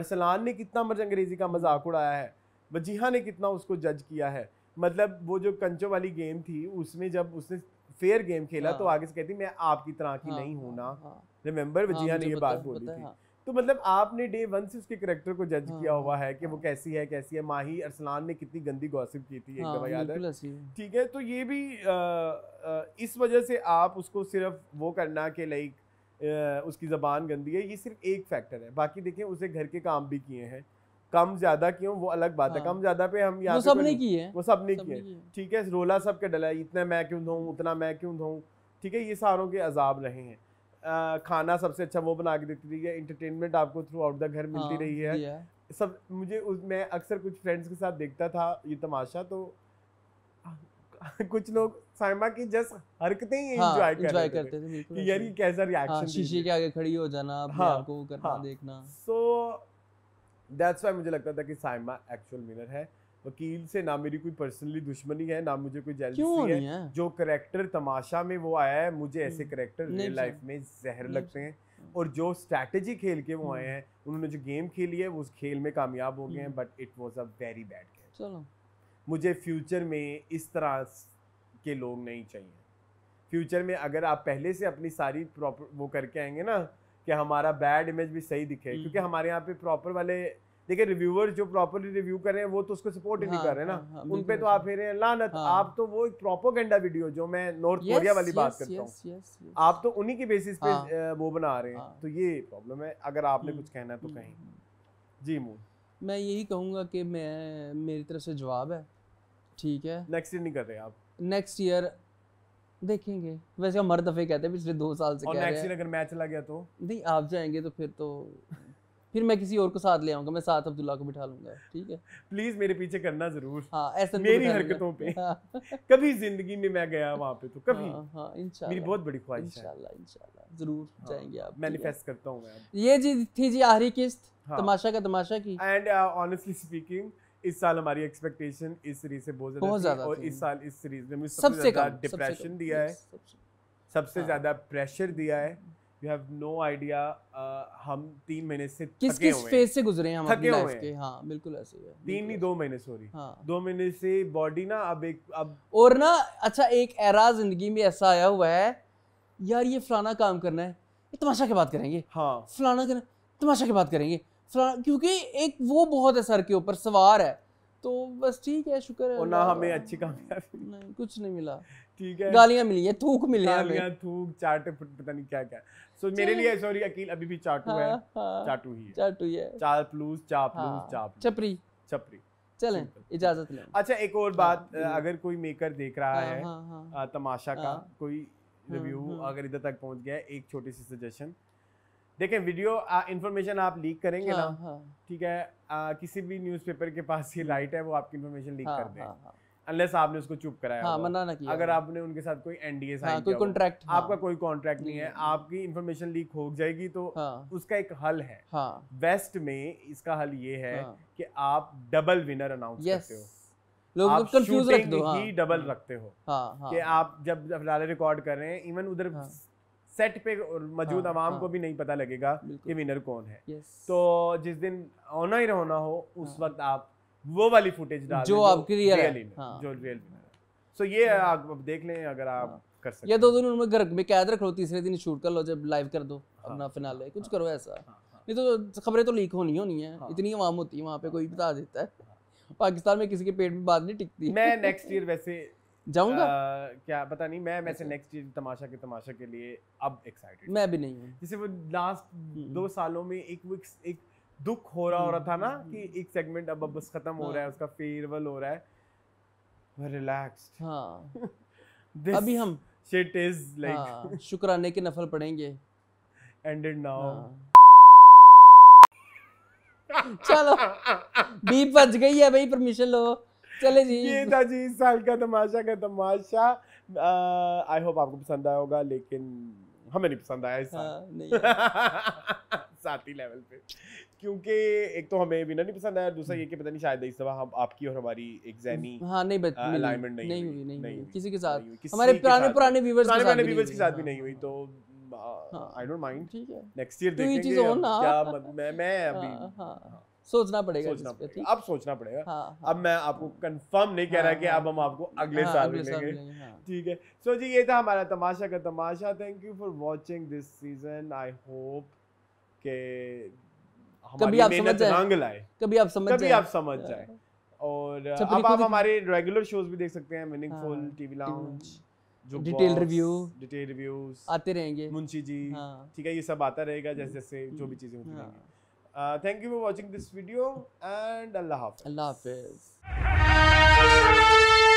अरसलान ने कितना मर्ज अंग्रेजी का मजाक उड़ाया है वजीहा ने कितना उसको जज किया है मतलब वो जो कंचो वाली गेम थी उसमें जब उसने फेयर गेम खेला हाँ। तो आगे से कहती मैं आपकी तरह की हाँ, नहीं हूं ना रिमेम्बर वजीहा ने ये बात बोली थी तो मतलब आपने डे वन से उसके करेक्टर को जज हाँ, किया हुआ है कि हाँ, वो कैसी है कैसी है माही अरसलान ने कितनी गंदी गॉसिप की थी हाँ, याद है ठीक है तो ये भी आ, आ, इस वजह से आप उसको सिर्फ वो करना कि लाइक उसकी ज़बान गंदी है ये सिर्फ एक फैक्टर है बाकी देखें उसे घर के काम भी किए हैं कम ज्यादा क्यों वो अलग बात हाँ। है कम ज्यादा पे हम यहाँ सब की किए वो सबने सब नहीं किए ठीक है रोला सब का डला है इतना मैं क्यों धो उतना मैं क्यों धो ठीक है ये सारों के अजाब रहे हैं खाना सबसे अच्छा वो बना के देती हाँ, रही है इंटरटेनमेंट आपको थ्रू आउट द घर मिलती रही है हाँ। सब मुझे उस मैं अक्सर कुछ फ्रेंड्स के साथ देखता था ये तमाशा तो कुछ लोग साइमा की जस्ट हरकतें ही हाँ, एंजॉय कर करते, करते थे, कि यार ये कैसा रिएक्शन हाँ, शीशे के आगे खड़ी हो जाना अपने हाँ, को करना हाँ, देखना सो दैट्स वाई मुझे लगता था कि साइमा एक्चुअल विनर है वकील से ना मेरी कोई पर्सनली दुश्मनी है ना मुझे कोई जेलसी है, है जो करेक्टर तमाशा में वो आया है मुझे हम्म। ऐसे करेक्टर रियल लाइफ में जहर लगते हैं और जो स्ट्रैटेजी खेल के वो आए हम्म। हैं उन्होंने जो गेम खेली है वो उस खेल में कामयाब हो गए हैं but it was a very bad game चलो मुझे फ्यूचर में इस तरह के लोग नहीं चाहिए फ्यूचर में अगर आप पहले से अपनी सारी प्रॉपर वो करके आएंगे ना कि हमारा बैड इमेज भी सही दिखे हम्म। क्योंकि हमारे यहाँ पे प्रॉपर वाले देखिए रिव्यूअर्स जो प्रॉपरली रिव्यू कर रहे हैं वो तो उसको सपोर्ट ही नहीं हाँ, कर रहे ना हाँ, हाँ, उन पे तो आप फेरे हैं लानत आप तो वो एक प्रोपोगेंडा वीडियो जो मैं नॉर्थ कोरिया वाली बात करता हूँ आप तो उन्हीं के बेसिस पे वो बना रहे हैं तो ये प्रॉब्लम है अगर आपने हम्म, कुछ कहना है तो हम्म, कहीं हम्म। जी मून मैं यही कहूंगा कि मैं मेरी तरफ से जवाब है ठीक है नेक्स्ट ईयर नहीं कर रहे आप नेक्स्ट ईयर देखेंगे वैसे हम हर दफे कहते हैं पिछले दो साल से और नेक्स्ट ईयर अगर मैच चला गया तो नहीं आप जाएंगे तो फिर तो फिर मैं किसी और को साथ ले आऊंगा मैं साथ अब्दुल्ला को बिठा लूंगा ठीक है प्लीज मेरे पीछे करना जरूर हाँ मेरी हरकतों पे हाँ। कभी जिंदगी में मैं गया वहाँ पे तो कभी हाँ, हाँ, मेरी बहुत बड़ी ख्वाहिश है इंशाल्लाह इंशाल्लाह जरूर हाँ, जाएंगे आप मैनिफेस्ट करता हूँ ये जी थी जी आखिरी किस्त हाँ। तमाशा का तमाशा की एंड ऑनेस्टली स्पीकिंग इस साल हमारी एक्सपेक्टेशन इस सीरीज से बहुत ज्यादा और इस साल इस सीरीज ने मुझे सबसे ज्यादा डिप्रेशन दिया है सबसे हाँ। ज्यादा प्रेशर दिया है यू हैव नो आइडिया हम तीन महीने से किस किस फेज से गुजरे हैं हम थके हुए के हाँ बिल्कुल ऐसे ही तीन नहीं दो महीने सॉरी हाँ दो महीने से बॉडी ना अब एक अब और ना अच्छा एक एरा जिंदगी में ऐसा आया हुआ है यार ये फलाना काम करना है तमाशा के बात करेंगे हाँ फलाना करना तमाशा की बात करेंगे फलाना क्योंकि एक वो बहुत है सर के ऊपर सवार है तो बस ठीक है शुक्र है और ना हमें अच्छी कामयाबी नहीं कुछ नहीं मिला ठीक है गालियां मिली है थूक मिली है गालियां थूक चाट पता नहीं क्या क्या सो so, मेरे लिए सॉरी अकील अभी भी चाटू हाँ, है हाँ, चाटू ही है चाटू ही है चापलूस चापलूस हाँ, चाप चपरी चपरी चलें इजाजत लें अच्छा एक और बात हाँ, अगर कोई मेकर देख रहा हाँ, है हाँ, तमाशा का कोई रिव्यू अगर इधर तक पहुंच गया एक छोटी सी सजेशन देखें वीडियो इन्फॉर्मेशन आप लीक करेंगे ना ठीक है किसी भी न्यूज़पेपर के पास ये लाइट है वो आपकी इन्फॉर्मेशन लीक कर दें अनलेस आपने उसको चुप कराया हाँ, मना ना किया अगर आपने उनके साथ कोई एनडीए साइन हाँ, कोई कॉन्ट्रैक्ट हाँ, आपका कोई कॉन्ट्रैक्ट नहीं, नहीं है आपकी इन्फॉर्मेशन लीक हो जाएगी तो हाँ, उसका एक हल है हाँ, वेस्ट में इसका हल ये है हाँ, कि आप डबल विनर अनाउंस करते हो लोग कंफ्यूज रख दो ही डबल हाँ। हाँ। रखते हो हाँ, कि आप जब डाले रिकॉर्ड कर रहे हैं इवन उधर सेट पे मौजूद हाँ, आवाम हाँ, को भी नहीं पता लगेगा कि विनर कौन है तो जिस दिन होना ही होना हो उस हाँ, वक्त आप वो वाली फुटेज डाल जो आपकी रियल है हाँ। जो रियल सो ये हाँ। आप देख लें अगर आप हाँ। कर सकते ये दो दिन उनमें घर में कैद रख लो तीसरे दिन शूट कर लो जब लाइव कर दो अपना फिनाले कुछ करो ऐसा नहीं तो खबरें तो लीक होनी होनी है इतनी आवाम होती है वहाँ पे कोई बता देता है पाकिस्तान में किसी के पेट में बात नहीं टिकती मैं नेक्स्ट ईयर वैसे जाऊंगा क्या पता नहीं मैं वैसे नेक्स्ट अच्छा। ईयर तमाशा के तमाशा के लिए अब एक्साइटेड मैं भी नहीं हूँ जैसे वो लास्ट हम्म। दो सालों में एक एक दुख हो रहा हो रहा था ना हम्म, कि हम्म। एक सेगमेंट अब बस खत्म हो रहा है हाँ। उसका फेयरवेल हो रहा है रिलैक्स्ड हाँ अभी हम शिट इज लाइक शुक्राने के नफल पढ़ेंगे एंडेड नाउ हाँ। चलो बीप बच गई है भाई परमिशन लो चले जी ये था जी इस साल का तमाशा का तमाशा आई होप आपको पसंद आया होगा लेकिन हमें नहीं पसंद आया इस साल हाँ, नहीं साथी लेवल पे क्योंकि एक तो हमें बिना नहीं पसंद आया दूसरा ये कि पता नहीं शायद इस दफा हम आपकी और हमारी एक जहनी हाँ नहीं अलाइनमेंट नहीं, नहीं हुई नहीं हुई किसी के साथ हमारे पुराने पुराने व्यूअर्स के साथ व्यूअर्स के साथ भी नहीं हुई हाँ। तो आई डोंट माइंड ठीक है नेक्स्ट ईयर देखेंगे क्या मैं मैं हाँ, अभी हाँ। सोचना पड़ेगा सोचना पड़ेगा अब सोचना पड़ेगा हाँ, हाँ, अब मैं आपको कंफर्म नहीं कह रहा हाँ, कि अब हम आपको अगले हाँ, साल मिलेंगे हाँ. ठीक है सो so, जी ये था हमारा तमाशा का Tamasha thank you for watching this season I hope के कभी आप समझ रंग लाए कभी आप समझ कभी आप समझ जाए और अच्छा, अब आप हमारे रेगुलर शोज भी देख सकते हैं विनिंग फुल टीवी लाउंज जो डिटेल रिव्यू डिटेल रिव्यूज आते रहेंगे मुंशी जी हाँ। ठीक है ये सब आता रहेगा जैसे जैसे जो भी चीज़ें होती हाँ। रहेंगी thank you for watching this video and अल्लाह हाफिज अल्लाह हाफिज